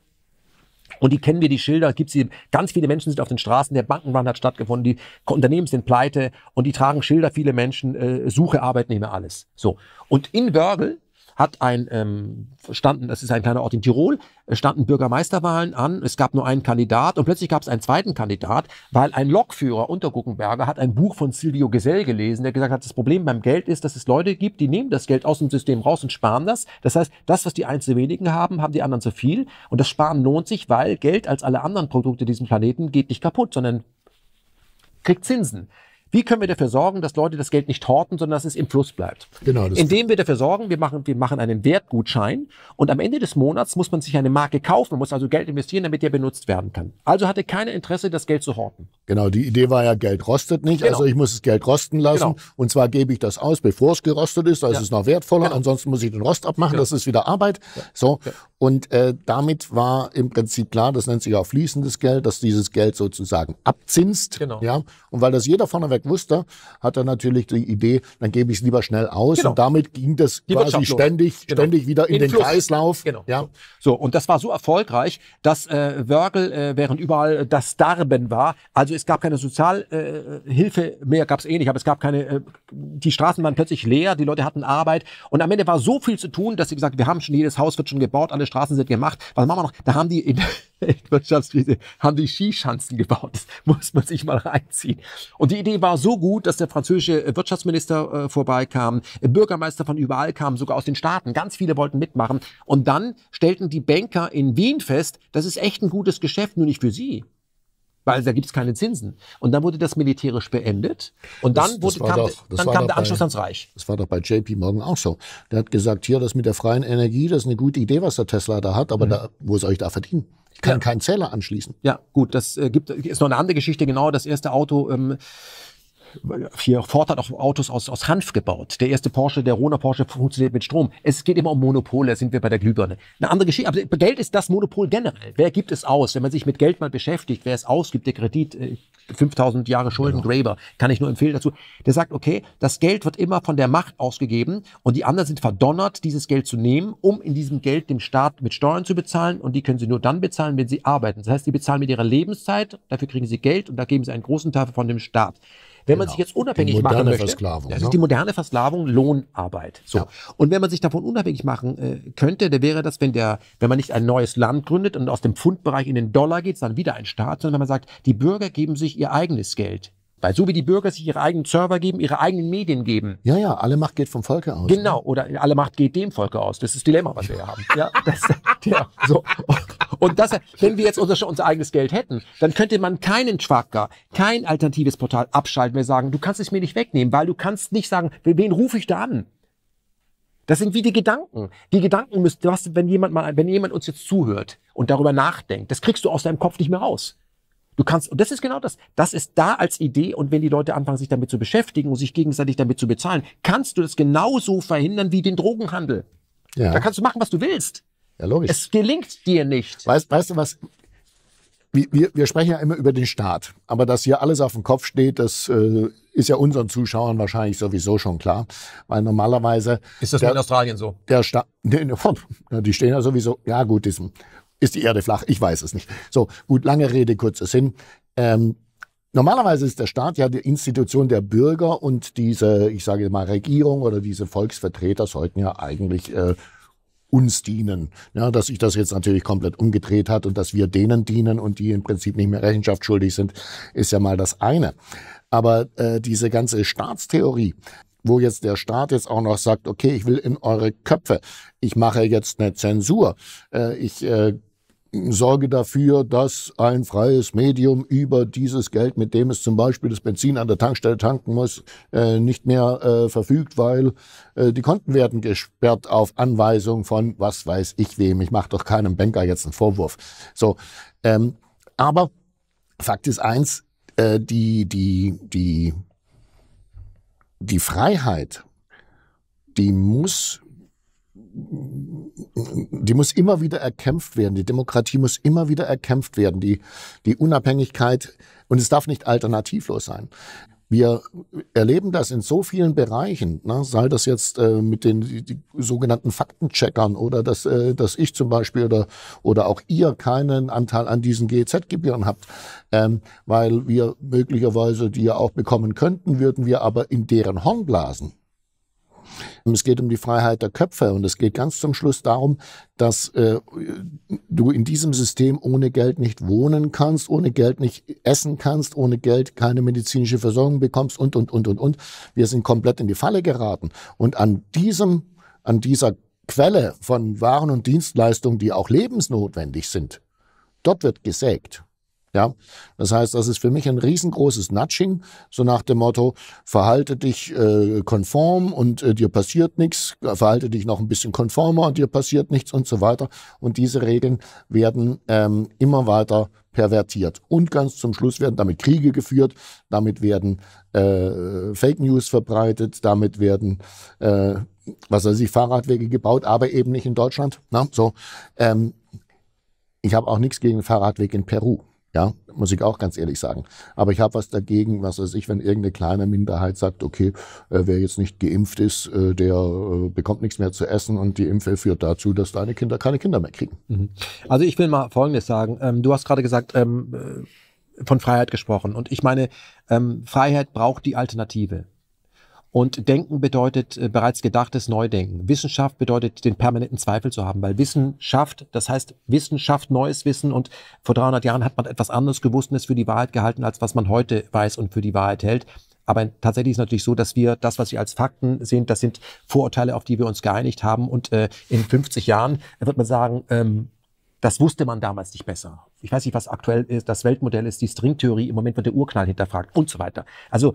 Und die kennen wir, die Schilder, gibt sie. Ganz viele Menschen sind auf den Straßen, der Bankenrun hat stattgefunden, die Unternehmen sind pleite und die tragen Schilder, viele Menschen, äh, Suche Arbeitnehmer, alles. So. Und in Wörgl hat ein, ähm, standen, das ist ein kleiner Ort in Tirol, äh, standen Bürgermeisterwahlen an, es gab nur einen Kandidat und plötzlich gab es einen zweiten Kandidat, weil ein Lokführer unter Guckenberger hat ein Buch von Silvio Gesell gelesen, der gesagt hat, das Problem beim Geld ist, dass es Leute gibt, die nehmen das Geld aus dem System raus und sparen das. Das heißt, das, was die einzelnen wenigen haben, haben die anderen zu viel und das Sparen lohnt sich, weil Geld als alle anderen Produkte diesem Planeten geht nicht kaputt, sondern kriegt Zinsen. Wie können wir dafür sorgen, dass Leute das Geld nicht horten, sondern dass es im Fluss bleibt? Genau. Indem wir dafür sorgen, wir machen, wir machen einen Wertgutschein und am Ende des Monats muss man sich eine Marke kaufen, muss also Geld investieren, damit der benutzt werden kann. Also hatte keiner Interesse, das Geld zu horten. Genau, die Idee war ja, Geld rostet nicht, genau. also ich muss das Geld rosten lassen genau. und zwar gebe ich das aus, bevor es gerostet ist, da also ja. ist es noch wertvoller, genau. ansonsten muss ich den Rost abmachen, genau. das ist wieder Arbeit. Ja. So. Ja. Und äh, damit war im Prinzip klar, das nennt sich auch fließendes Geld, dass dieses Geld sozusagen abzinst. Genau. Ja? Und weil das jeder vorneweg wusste, hat er natürlich die Idee, dann gebe ich es lieber schnell aus. Genau. Und damit ging das die quasi ständig, genau. ständig wieder in, in den Fluss. Kreislauf. Genau. Ja? So, und das war so erfolgreich, dass äh, Wörgl, äh, während überall das Darben war, also es gab keine Sozialhilfe äh, mehr, gab es eh nicht, aber es gab keine, äh, die Straßen waren plötzlich leer, die Leute hatten Arbeit. Und am Ende war so viel zu tun, dass sie gesagt wir haben schon jedes Haus, wird schon gebaut, alles Straßen sind gemacht. Was machen wir noch? Da haben die in der Wirtschaftskrise haben die Skischanzen gebaut. Das muss man sich mal reinziehen. Und die Idee war so gut, dass der französische Wirtschaftsminister äh, vorbeikam, Bürgermeister von überall kamen, sogar aus den Staaten. Ganz viele wollten mitmachen. Und dann stellten die Banker in Wien fest, das ist echt ein gutes Geschäft, nur nicht für sie weil da gibt es keine Zinsen. Und dann wurde das militärisch beendet und dann, das, wurde, das kam, doch, dann kam der bei, Anschluss ans Reich. Das war doch bei JP Morgan auch so. Der hat gesagt, hier, das mit der freien Energie, das ist eine gute Idee, was der Tesla da hat, aber mhm. da, wo soll ich da verdienen? Ich kann ja. keinen Zähler anschließen. Ja, gut, das äh, gibt, ist noch eine andere Geschichte. Genau, das erste Auto ähm, hier Ford hat auch Autos aus, aus Hanf gebaut. Der erste Porsche, der Rona Porsche funktioniert mit Strom. Es geht immer um Monopole, da sind wir bei der Glühbirne. Eine andere Geschichte, aber Geld ist das Monopol generell. Wer gibt es aus? Wenn man sich mit Geld mal beschäftigt, wer es ausgibt, der Kredit, 5000 äh, Jahre Schulden, genau. Graeber, kann ich nur empfehlen dazu. Der sagt, okay, das Geld wird immer von der Macht ausgegeben und die anderen sind verdonnert, dieses Geld zu nehmen, um in diesem Geld dem Staat mit Steuern zu bezahlen und die können sie nur dann bezahlen, wenn sie arbeiten. Das heißt, die bezahlen mit ihrer Lebenszeit, dafür kriegen sie Geld und da geben sie einen großen Teil von dem Staat. Wenn genau. man sich genau. jetzt unabhängig machen möchte, Versklavung, das ist ne? die moderne Versklavung, Lohnarbeit. So. Ja. Und wenn man sich davon unabhängig machen äh, könnte, dann wäre das, wenn, der, wenn man nicht ein neues Land gründet und aus dem Pfundbereich in den Dollar geht, dann wieder ein Staat, sondern wenn man sagt, die Bürger geben sich ihr eigenes Geld. Weil so wie die Bürger sich ihre eigenen Server geben, ihre eigenen Medien geben. Ja, ja, alle Macht geht vom Volke aus. Genau, ne? oder alle Macht geht dem Volke aus. Das ist das Dilemma, was wir hier haben. Ja, das, ja, so. Und das, wenn wir jetzt unser, unser eigenes Geld hätten, dann könnte man keinen Schwacker, kein alternatives Portal abschalten, mehr sagen, du kannst es mir nicht wegnehmen, weil du kannst nicht sagen, wen rufe ich da an? Das sind wie die Gedanken. Die Gedanken müssen, was, wenn jemand mal, wenn jemand uns jetzt zuhört und darüber nachdenkt, das kriegst du aus deinem Kopf nicht mehr raus. Du kannst, und das ist genau das. Das ist da als Idee. Und wenn die Leute anfangen, sich damit zu beschäftigen und sich gegenseitig damit zu bezahlen, kannst du das genauso verhindern wie den Drogenhandel. Ja. Da kannst du machen, was du willst. Ja, logisch. Es gelingt dir nicht. Weißt, weißt du was? Wir, wir sprechen ja immer über den Staat. Aber dass hier alles auf dem Kopf steht, das äh, ist ja unseren Zuschauern wahrscheinlich sowieso schon klar. Weil normalerweise. Ist das der, in Australien so? Der Staat. Nee, nee, die stehen ja sowieso. Ja, gut, diesem ist die Erde flach? Ich weiß es nicht. So, gut, lange Rede, kurzer Sinn. Ähm, Normalerweise ist der Staat ja die Institution der Bürger und diese, ich sage mal, Regierung oder diese Volksvertreter sollten ja eigentlich äh, uns dienen. Ja, dass sich das jetzt natürlich komplett umgedreht hat und dass wir denen dienen und die im Prinzip nicht mehr Rechenschaft schuldig sind, ist ja mal das eine. Aber äh, diese ganze Staatstheorie, wo jetzt der Staat jetzt auch noch sagt, okay, ich will in eure Köpfe, ich mache jetzt eine Zensur, äh, ich äh, sorge dafür, dass ein freies Medium über dieses Geld, mit dem es zum Beispiel das Benzin an der Tankstelle tanken muss, äh, nicht mehr äh, verfügt, weil äh, die Konten werden gesperrt auf Anweisung von was weiß ich wem. Ich mache doch keinem Banker jetzt einen Vorwurf. So, ähm, aber Fakt ist eins: äh, die die die die Freiheit, die muss die muss immer wieder erkämpft werden. Die Demokratie muss immer wieder erkämpft werden. Die, die Unabhängigkeit. Und es darf nicht alternativlos sein. Wir erleben das in so vielen Bereichen, ne? sei das jetzt äh, mit den die, die sogenannten Faktencheckern oder dass, äh, dass ich zum Beispiel oder, oder auch ihr keinen Anteil an diesen GEZ-Gebühren habt, ähm, weil wir möglicherweise die ja auch bekommen könnten, würden wir aber in deren Horn blasen. Es geht um die Freiheit der Köpfe und es geht ganz zum Schluss darum, dass äh, du in diesem System ohne Geld nicht wohnen kannst, ohne Geld nicht essen kannst, ohne Geld keine medizinische Versorgung bekommst und, und, und, und, und. Wir sind komplett in die Falle geraten. Und an diesem, an dieser Quelle von Waren und Dienstleistungen, die auch lebensnotwendig sind, dort wird gesägt. Ja, das heißt, das ist für mich ein riesengroßes Nudging, so nach dem Motto, verhalte dich äh, konform und äh, dir passiert nichts, verhalte dich noch ein bisschen konformer und dir passiert nichts und so weiter. Und diese Regeln werden ähm, immer weiter pervertiert. Und ganz zum Schluss werden damit Kriege geführt, damit werden äh, Fake News verbreitet, damit werden äh, was weiß ich, Fahrradwege gebaut, aber eben nicht in Deutschland. Na, so, ähm, ich habe auch nichts gegen Fahrradweg in Peru. Ja, muss ich auch ganz ehrlich sagen. Aber ich habe was dagegen, was weiß ich, wenn irgendeine kleine Minderheit sagt, okay, äh, wer jetzt nicht geimpft ist, äh, der äh, bekommt nichts mehr zu essen und die Impfe führt dazu, dass deine Kinder keine Kinder mehr kriegen. Mhm. Also ich will mal Folgendes sagen. Ähm, du hast gerade gesagt, ähm, äh, von Freiheit gesprochen. Und ich meine, ähm, Freiheit braucht die Alternative. Und Denken bedeutet äh, bereits gedachtes Neudenken. Wissenschaft bedeutet, den permanenten Zweifel zu haben, weil Wissenschaft, das heißt Wissenschaft, neues Wissen und vor 300 Jahren hat man etwas anderes gewusst und es für die Wahrheit gehalten, als was man heute weiß und für die Wahrheit hält. Aber tatsächlich ist es natürlich so, dass wir das, was wir als Fakten sehen, das sind Vorurteile, auf die wir uns geeinigt haben. Und äh, in 50 Jahren wird man sagen, ähm, das wusste man damals nicht besser. Ich weiß nicht, was aktuell ist, das Weltmodell ist, die Stringtheorie, im Moment wird der Urknall hinterfragt und so weiter. Also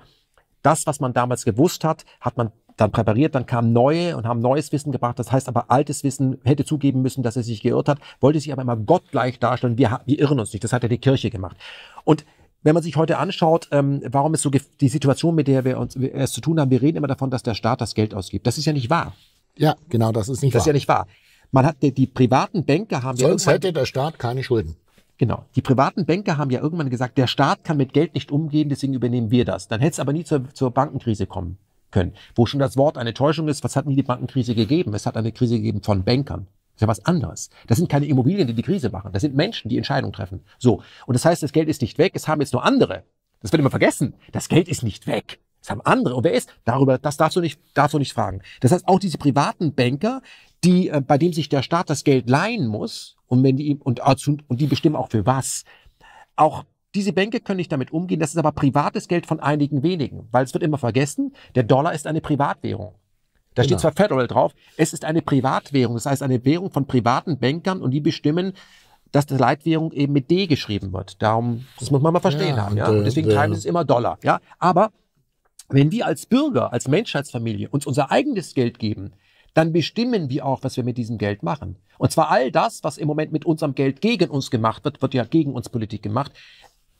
das, was man damals gewusst hat, hat man dann präpariert, dann kamen neue und haben neues Wissen gebracht. Das heißt aber, altes Wissen hätte zugeben müssen, dass er sich geirrt hat, wollte sich aber immer gottgleich darstellen. Wir, wir irren uns nicht. Das hat ja die Kirche gemacht. Und wenn man sich heute anschaut, ähm, warum ist so die Situation, mit der wir uns es zu tun haben, wir reden immer davon, dass der Staat das Geld ausgibt. Das ist ja nicht wahr. Ja, genau, das ist nicht das wahr. Das ist ja nicht wahr. Man hat die, die privaten Banker haben Sonst ja hätte der Staat keine Schulden. Genau. Die privaten Banker haben ja irgendwann gesagt, der Staat kann mit Geld nicht umgehen, deswegen übernehmen wir das. Dann hätte es aber nie zur, zur Bankenkrise kommen können. Wo schon das Wort eine Täuschung ist, was hat nie die Bankenkrise gegeben? Es hat eine Krise gegeben von Bankern. Das ist ja was anderes. Das sind keine Immobilien, die die Krise machen. Das sind Menschen, die Entscheidungen treffen. So. Und das heißt, das Geld ist nicht weg. Es haben jetzt nur andere. Das wird immer vergessen. Das Geld ist nicht weg. Es haben andere. Und wer ist? Darüber, das darfst du nicht, darfst du nicht fragen. Das heißt, auch diese privaten Banker, die, äh, bei dem sich der Staat das Geld leihen muss und wenn die und, und die bestimmen auch für was. Auch diese Bänke können nicht damit umgehen. Das ist aber privates Geld von einigen wenigen, weil es wird immer vergessen, der Dollar ist eine Privatwährung. Da genau. steht zwar Federal drauf, es ist eine Privatwährung, das heißt eine Währung von privaten Bankern und die bestimmen, dass die Leitwährung eben mit D geschrieben wird. Darum, das muss man mal verstehen ja, haben. Ja? Äh, und deswegen treiben sie es immer Dollar. Ja? Aber wenn wir als Bürger, als Menschheitsfamilie uns unser eigenes Geld geben, dann bestimmen wir auch, was wir mit diesem Geld machen. Und zwar all das, was im Moment mit unserem Geld gegen uns gemacht wird, wird ja gegen uns Politik gemacht.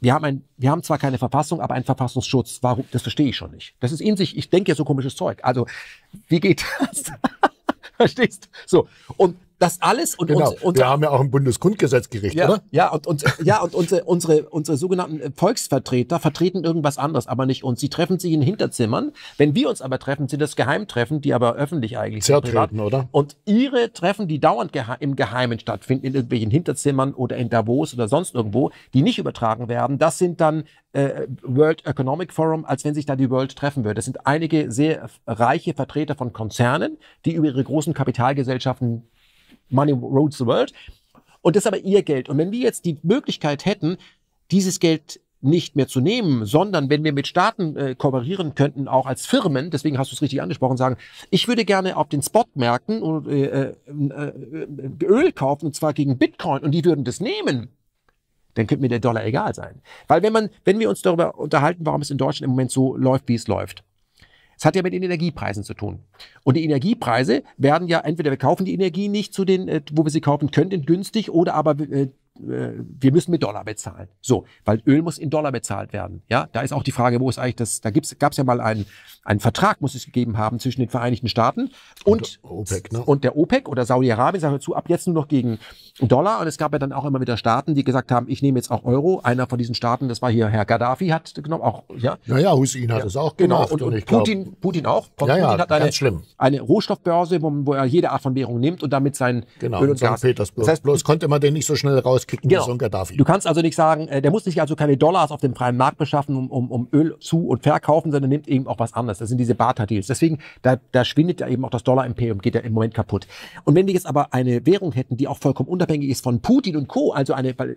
Wir haben, ein, wir haben zwar keine Verfassung, aber einen Verfassungsschutz. Warum? Das verstehe ich schon nicht. Das ist in sich, ich denke ja so komisches Zeug. Also, wie geht das? Verstehst? So. Und das alles und genau. uns, unser, wir haben ja auch ein Bundesgrundgesetzgericht, ja, oder? Ja und, und ja und unsere, unsere unsere sogenannten äh, Volksvertreter vertreten irgendwas anderes, aber nicht uns. Sie treffen sich in Hinterzimmern. Wenn wir uns aber treffen, sind das Geheimtreffen, die aber öffentlich eigentlich Zertreten, sind. oder? Und ihre Treffen, die dauernd geheim, im Geheimen stattfinden, in irgendwelchen Hinterzimmern oder in Davos oder sonst irgendwo, die nicht übertragen werden, das sind dann äh, World Economic Forum, als wenn sich da die World treffen würde. Das sind einige sehr reiche Vertreter von Konzernen, die über ihre großen Kapitalgesellschaften Money Rules the World. Und das ist aber ihr Geld. Und wenn wir jetzt die Möglichkeit hätten, dieses Geld nicht mehr zu nehmen, sondern wenn wir mit Staaten äh, kooperieren könnten, auch als Firmen, deswegen hast du es richtig angesprochen, sagen, ich würde gerne auf den Spotmärkten und, äh äh, äh, äh, Öl kaufen, und zwar gegen Bitcoin, und die würden das nehmen, dann könnte mir der Dollar egal sein. Weil wenn man, wenn wir uns darüber unterhalten, warum es in Deutschland im Moment so läuft, wie es läuft, es hat ja mit den Energiepreisen zu tun. Und die Energiepreise werden ja entweder wir kaufen die Energie nicht zu den, äh, wo wir sie kaufen könnten, günstig oder aber äh, äh, wir müssen mit Dollar bezahlen. So, weil Öl muss in Dollar bezahlt werden. Ja, da ist auch die Frage, wo ist eigentlich das, da gab es ja mal einen, einen Vertrag, muss es gegeben haben, zwischen den Vereinigten Staaten und, und, OPEC, ne? und der OPEC oder Saudi-Arabien, sagen wir zu, ab jetzt nur noch gegen Dollar. Und es gab ja dann auch immer wieder Staaten, die gesagt haben, ich nehme jetzt auch Euro. Einer von diesen Staaten, das war hier Herr Gaddafi, hat genommen, auch, ja. Naja, Hussein hat ja, es auch genau. gemacht. Genau, und, und, und Putin, glaub, Putin auch. Putin ja, ja, hat eine, schlimm. eine Rohstoffbörse, wo, wo, er jede Art von Währung nimmt und damit sein genau, Öl und Gas. Das heißt, bloß konnte man den nicht so schnell raus rauskicken genau. wie so ein Gaddafi. Du kannst also nicht sagen, äh, der muss sich also keine Dollars auf dem freien Markt beschaffen, um, um, um Öl zu- und verkaufen, sondern nimmt eben auch was anderes. Das sind diese Barter-Deals. Deswegen, da, da schwindet ja eben auch das Dollar-Imperium, geht ja im Moment kaputt. Und wenn wir jetzt aber eine Währung hätten, die auch vollkommen unabhängig ist von Putin und Co., also eine, weil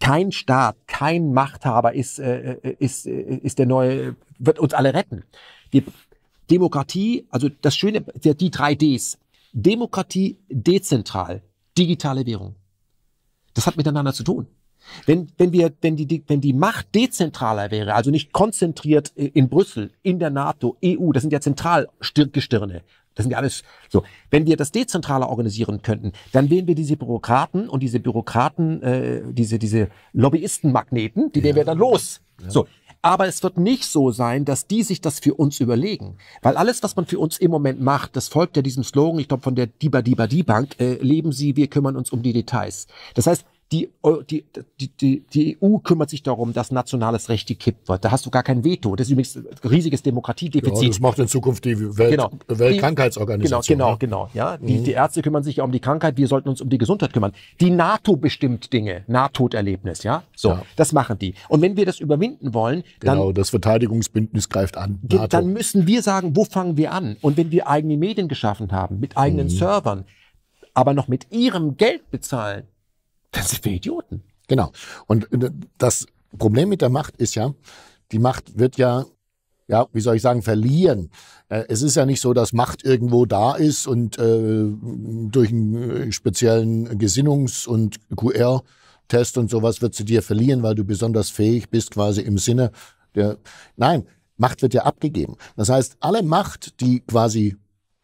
kein Staat, kein Machthaber ist, äh, äh ist, äh, ist der neue, wird uns alle retten. Die Demokratie, also das Schöne, die drei Ds. Demokratie dezentral, digitale Währung. Das hat miteinander zu tun. Wenn, wenn, wir, wenn, die, wenn die Macht dezentraler wäre, also nicht konzentriert in Brüssel, in der NATO, EU, das sind ja Zentralgestirne, das sind ja alles so. Wenn wir das dezentraler organisieren könnten, dann wären wir diese Bürokraten und diese Bürokraten, äh, diese, diese Lobbyistenmagneten, die ja. wären wir dann los. Ja. So, aber es wird nicht so sein, dass die sich das für uns überlegen. Weil alles, was man für uns im Moment macht, das folgt ja diesem Slogan, ich glaube von der Diba Diba Die Bank, äh, leben Sie, wir kümmern uns um die Details. Das heißt, die, die, die, die EU kümmert sich darum, dass nationales Recht gekippt wird. Da hast du gar kein Veto. Das ist übrigens ein riesiges Demokratiedefizit. Ja, das macht in Zukunft die Welt, genau. Weltkrankheitsorganisation. Genau, genau, genau. Ja. Mhm. Die, Ärzte kümmern sich ja um die Krankheit, wir sollten uns um die Gesundheit kümmern. Die NATO bestimmt Dinge, NATO-Erlebnis, ja. So, ja. das machen die. Und wenn wir das überwinden wollen, dann. Genau, das Verteidigungsbündnis greift an. NATO. Dann müssen wir sagen, wo fangen wir an? Und wenn wir eigene Medien geschaffen haben, mit eigenen mhm. Servern, aber noch mit ihrem Geld bezahlen, dann sind wir Idioten. Genau. Und äh, das Problem mit der Macht ist ja, die Macht wird ja, ja, wie soll ich sagen, verlieren. Äh, es ist ja nicht so, dass Macht irgendwo da ist und äh, durch einen äh, speziellen Gesinnungs- und QR-Test und sowas wird sie dir verlieren, weil du besonders fähig bist, quasi im Sinne der. Nein, Macht wird ja abgegeben. Das heißt, alle Macht, die quasi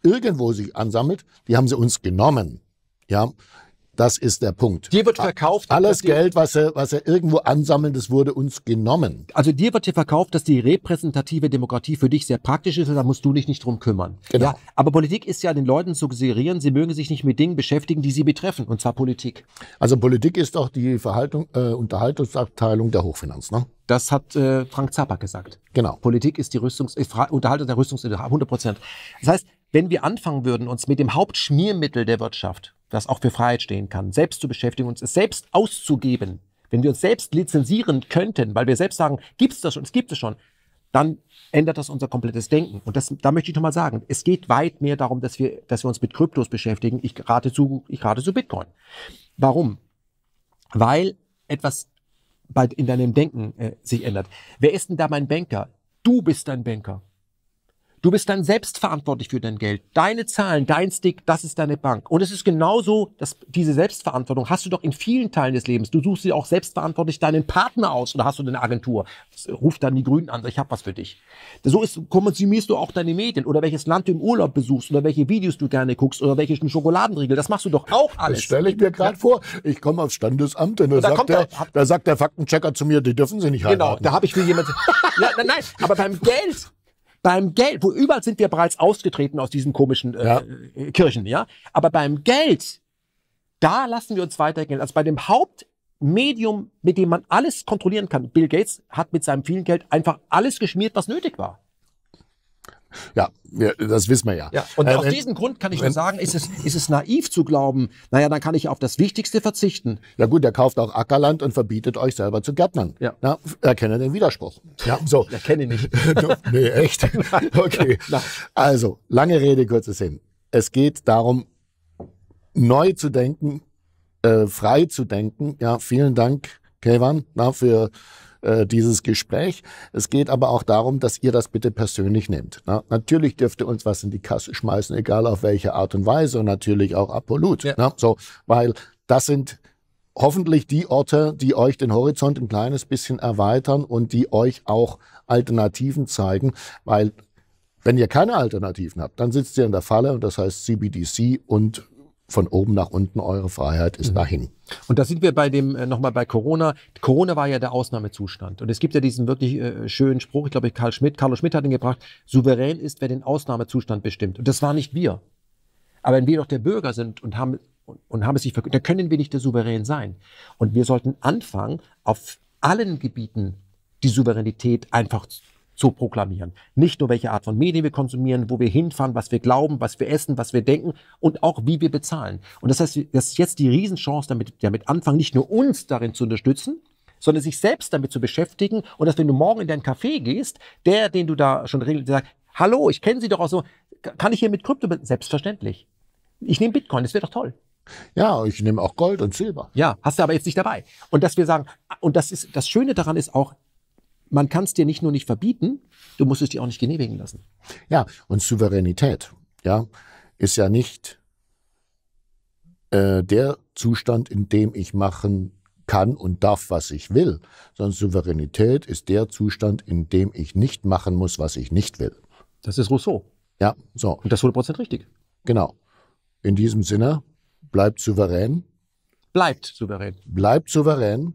irgendwo sich ansammelt, die haben sie uns genommen. Ja, das ist der Punkt. Dir wird verkauft. Alles Geld, was er, was er irgendwo ansammeln, das wurde uns genommen. Also dir wird hier verkauft, dass die repräsentative Demokratie für dich sehr praktisch ist, da musst du dich nicht drum kümmern. Genau. Ja, aber Politik ist ja den Leuten zu suggerieren, sie mögen sich nicht mit Dingen beschäftigen, die sie betreffen, und zwar Politik. Also Politik ist doch die Verhaltung, äh, Unterhaltungsabteilung der Hochfinanz, ne? Das hat äh, Frank Zappa gesagt. Genau. Politik ist die Rüstungs äh, Unterhaltung der Rüstungsindustrie, 100 Prozent. Das heißt, wenn wir anfangen würden, uns mit dem Hauptschmiermittel der Wirtschaft, das auch für Freiheit stehen kann, selbst zu beschäftigen, uns es selbst auszugeben. Wenn wir uns selbst lizenzieren könnten, weil wir selbst sagen, gibt es das schon, es gibt es schon, dann ändert das unser komplettes Denken. Und das, da möchte ich nochmal sagen, es geht weit mehr darum, dass wir, dass wir uns mit Kryptos beschäftigen. Ich rate zu, ich rate zu Bitcoin. Warum? Weil etwas bei, in deinem Denken äh, sich ändert. Wer ist denn da mein Banker? Du bist dein Banker. Du bist dann selbst verantwortlich für dein Geld. Deine Zahlen, dein Stick, das ist deine Bank. Und es ist genauso, dass diese Selbstverantwortung hast du doch in vielen Teilen des Lebens. Du suchst dir auch selbstverantwortlich deinen Partner aus oder hast du eine Agentur. Ruf dann die Grünen an, ich habe was für dich. So ist, konsumierst du auch deine Medien oder welches Land du im Urlaub besuchst oder welche Videos du gerne guckst oder welchen Schokoladenriegel. Das machst du doch auch alles. Das stelle ich mir gerade vor. Ich komme aufs Standesamt und da, da sagt, der, da sagt der Faktenchecker zu mir, die dürfen sie nicht haben. Genau, da habe ich für jemanden... ja, nein, nein, aber beim Geld beim Geld, wo überall sind wir bereits ausgetreten aus diesen komischen äh, ja. Äh, Kirchen, ja. Aber beim Geld, da lassen wir uns weitergehen. Also bei dem Hauptmedium, mit dem man alles kontrollieren kann. Bill Gates hat mit seinem vielen Geld einfach alles geschmiert, was nötig war. Ja, das wissen wir ja. ja und ähm, aus diesem Grund kann ich nur sagen, ist es, ist es naiv zu glauben, naja, dann kann ich auf das Wichtigste verzichten. Ja gut, er kauft auch Ackerland und verbietet euch selber zu gärtnern. Ja. Na, erkenne den Widerspruch. Ja, so. Erkenne nicht. nee, echt? Okay. Also, lange Rede, kurzer Sinn. Es geht darum, neu zu denken, äh, frei zu denken. Ja, vielen Dank, Kevan, na, für äh, dieses Gespräch. Es geht aber auch darum, dass ihr das bitte persönlich nehmt. Na, ne? natürlich dürft ihr uns was in die Kasse schmeißen, egal auf welche Art und Weise und natürlich auch absolut. Ja. Na, ne? so, weil das sind hoffentlich die Orte, die euch den Horizont ein kleines bisschen erweitern und die euch auch Alternativen zeigen, weil wenn ihr keine Alternativen habt, dann sitzt ihr in der Falle und das heißt CBDC und von oben nach unten, eure Freiheit ist mhm. dahin. Und da sind wir bei dem, äh, nochmal bei Corona. Corona war ja der Ausnahmezustand. Und es gibt ja diesen wirklich äh, schönen Spruch, ich glaube, Karl Schmidt, Carlo Schmidt hat ihn gebracht, souverän ist, wer den Ausnahmezustand bestimmt. Und das war nicht wir. Aber wenn wir doch der Bürger sind und haben, und, und haben es sich verkündet, dann können wir nicht der Souverän sein. Und wir sollten anfangen, auf allen Gebieten die Souveränität einfach zu proklamieren. Nicht nur welche Art von Medien wir konsumieren, wo wir hinfahren, was wir glauben, was wir essen, was wir denken und auch wie wir bezahlen. Und das heißt, das ist jetzt die Riesenchance, damit, damit anfangen, nicht nur uns darin zu unterstützen, sondern sich selbst damit zu beschäftigen und dass wenn du morgen in dein Café gehst, der, den du da schon regelmäßig sagt, hallo, ich kenne Sie doch auch so, kann ich hier mit Krypto, selbstverständlich. Ich nehme Bitcoin, das wäre doch toll. Ja, ich nehme auch Gold und Silber. Ja, hast du aber jetzt nicht dabei. Und dass wir sagen, und das ist das Schöne daran ist auch, man kann es dir nicht nur nicht verbieten, du musst es dir auch nicht genehmigen lassen. Ja, und Souveränität, ja, ist ja nicht äh, der Zustand, in dem ich machen kann und darf, was ich will, sondern Souveränität ist der Zustand, in dem ich nicht machen muss, was ich nicht will. Das ist Rousseau. Ja, so. Und das ist 100% richtig. Genau. In diesem Sinne, bleibt souverän. Bleibt souverän. Bleibt souverän.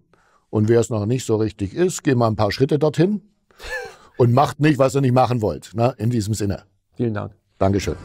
Und wer es noch nicht so richtig ist, geh mal ein paar Schritte dorthin und macht nicht, was ihr nicht machen wollt. Na, ne, in diesem Sinne. Vielen Dank. Dankeschön.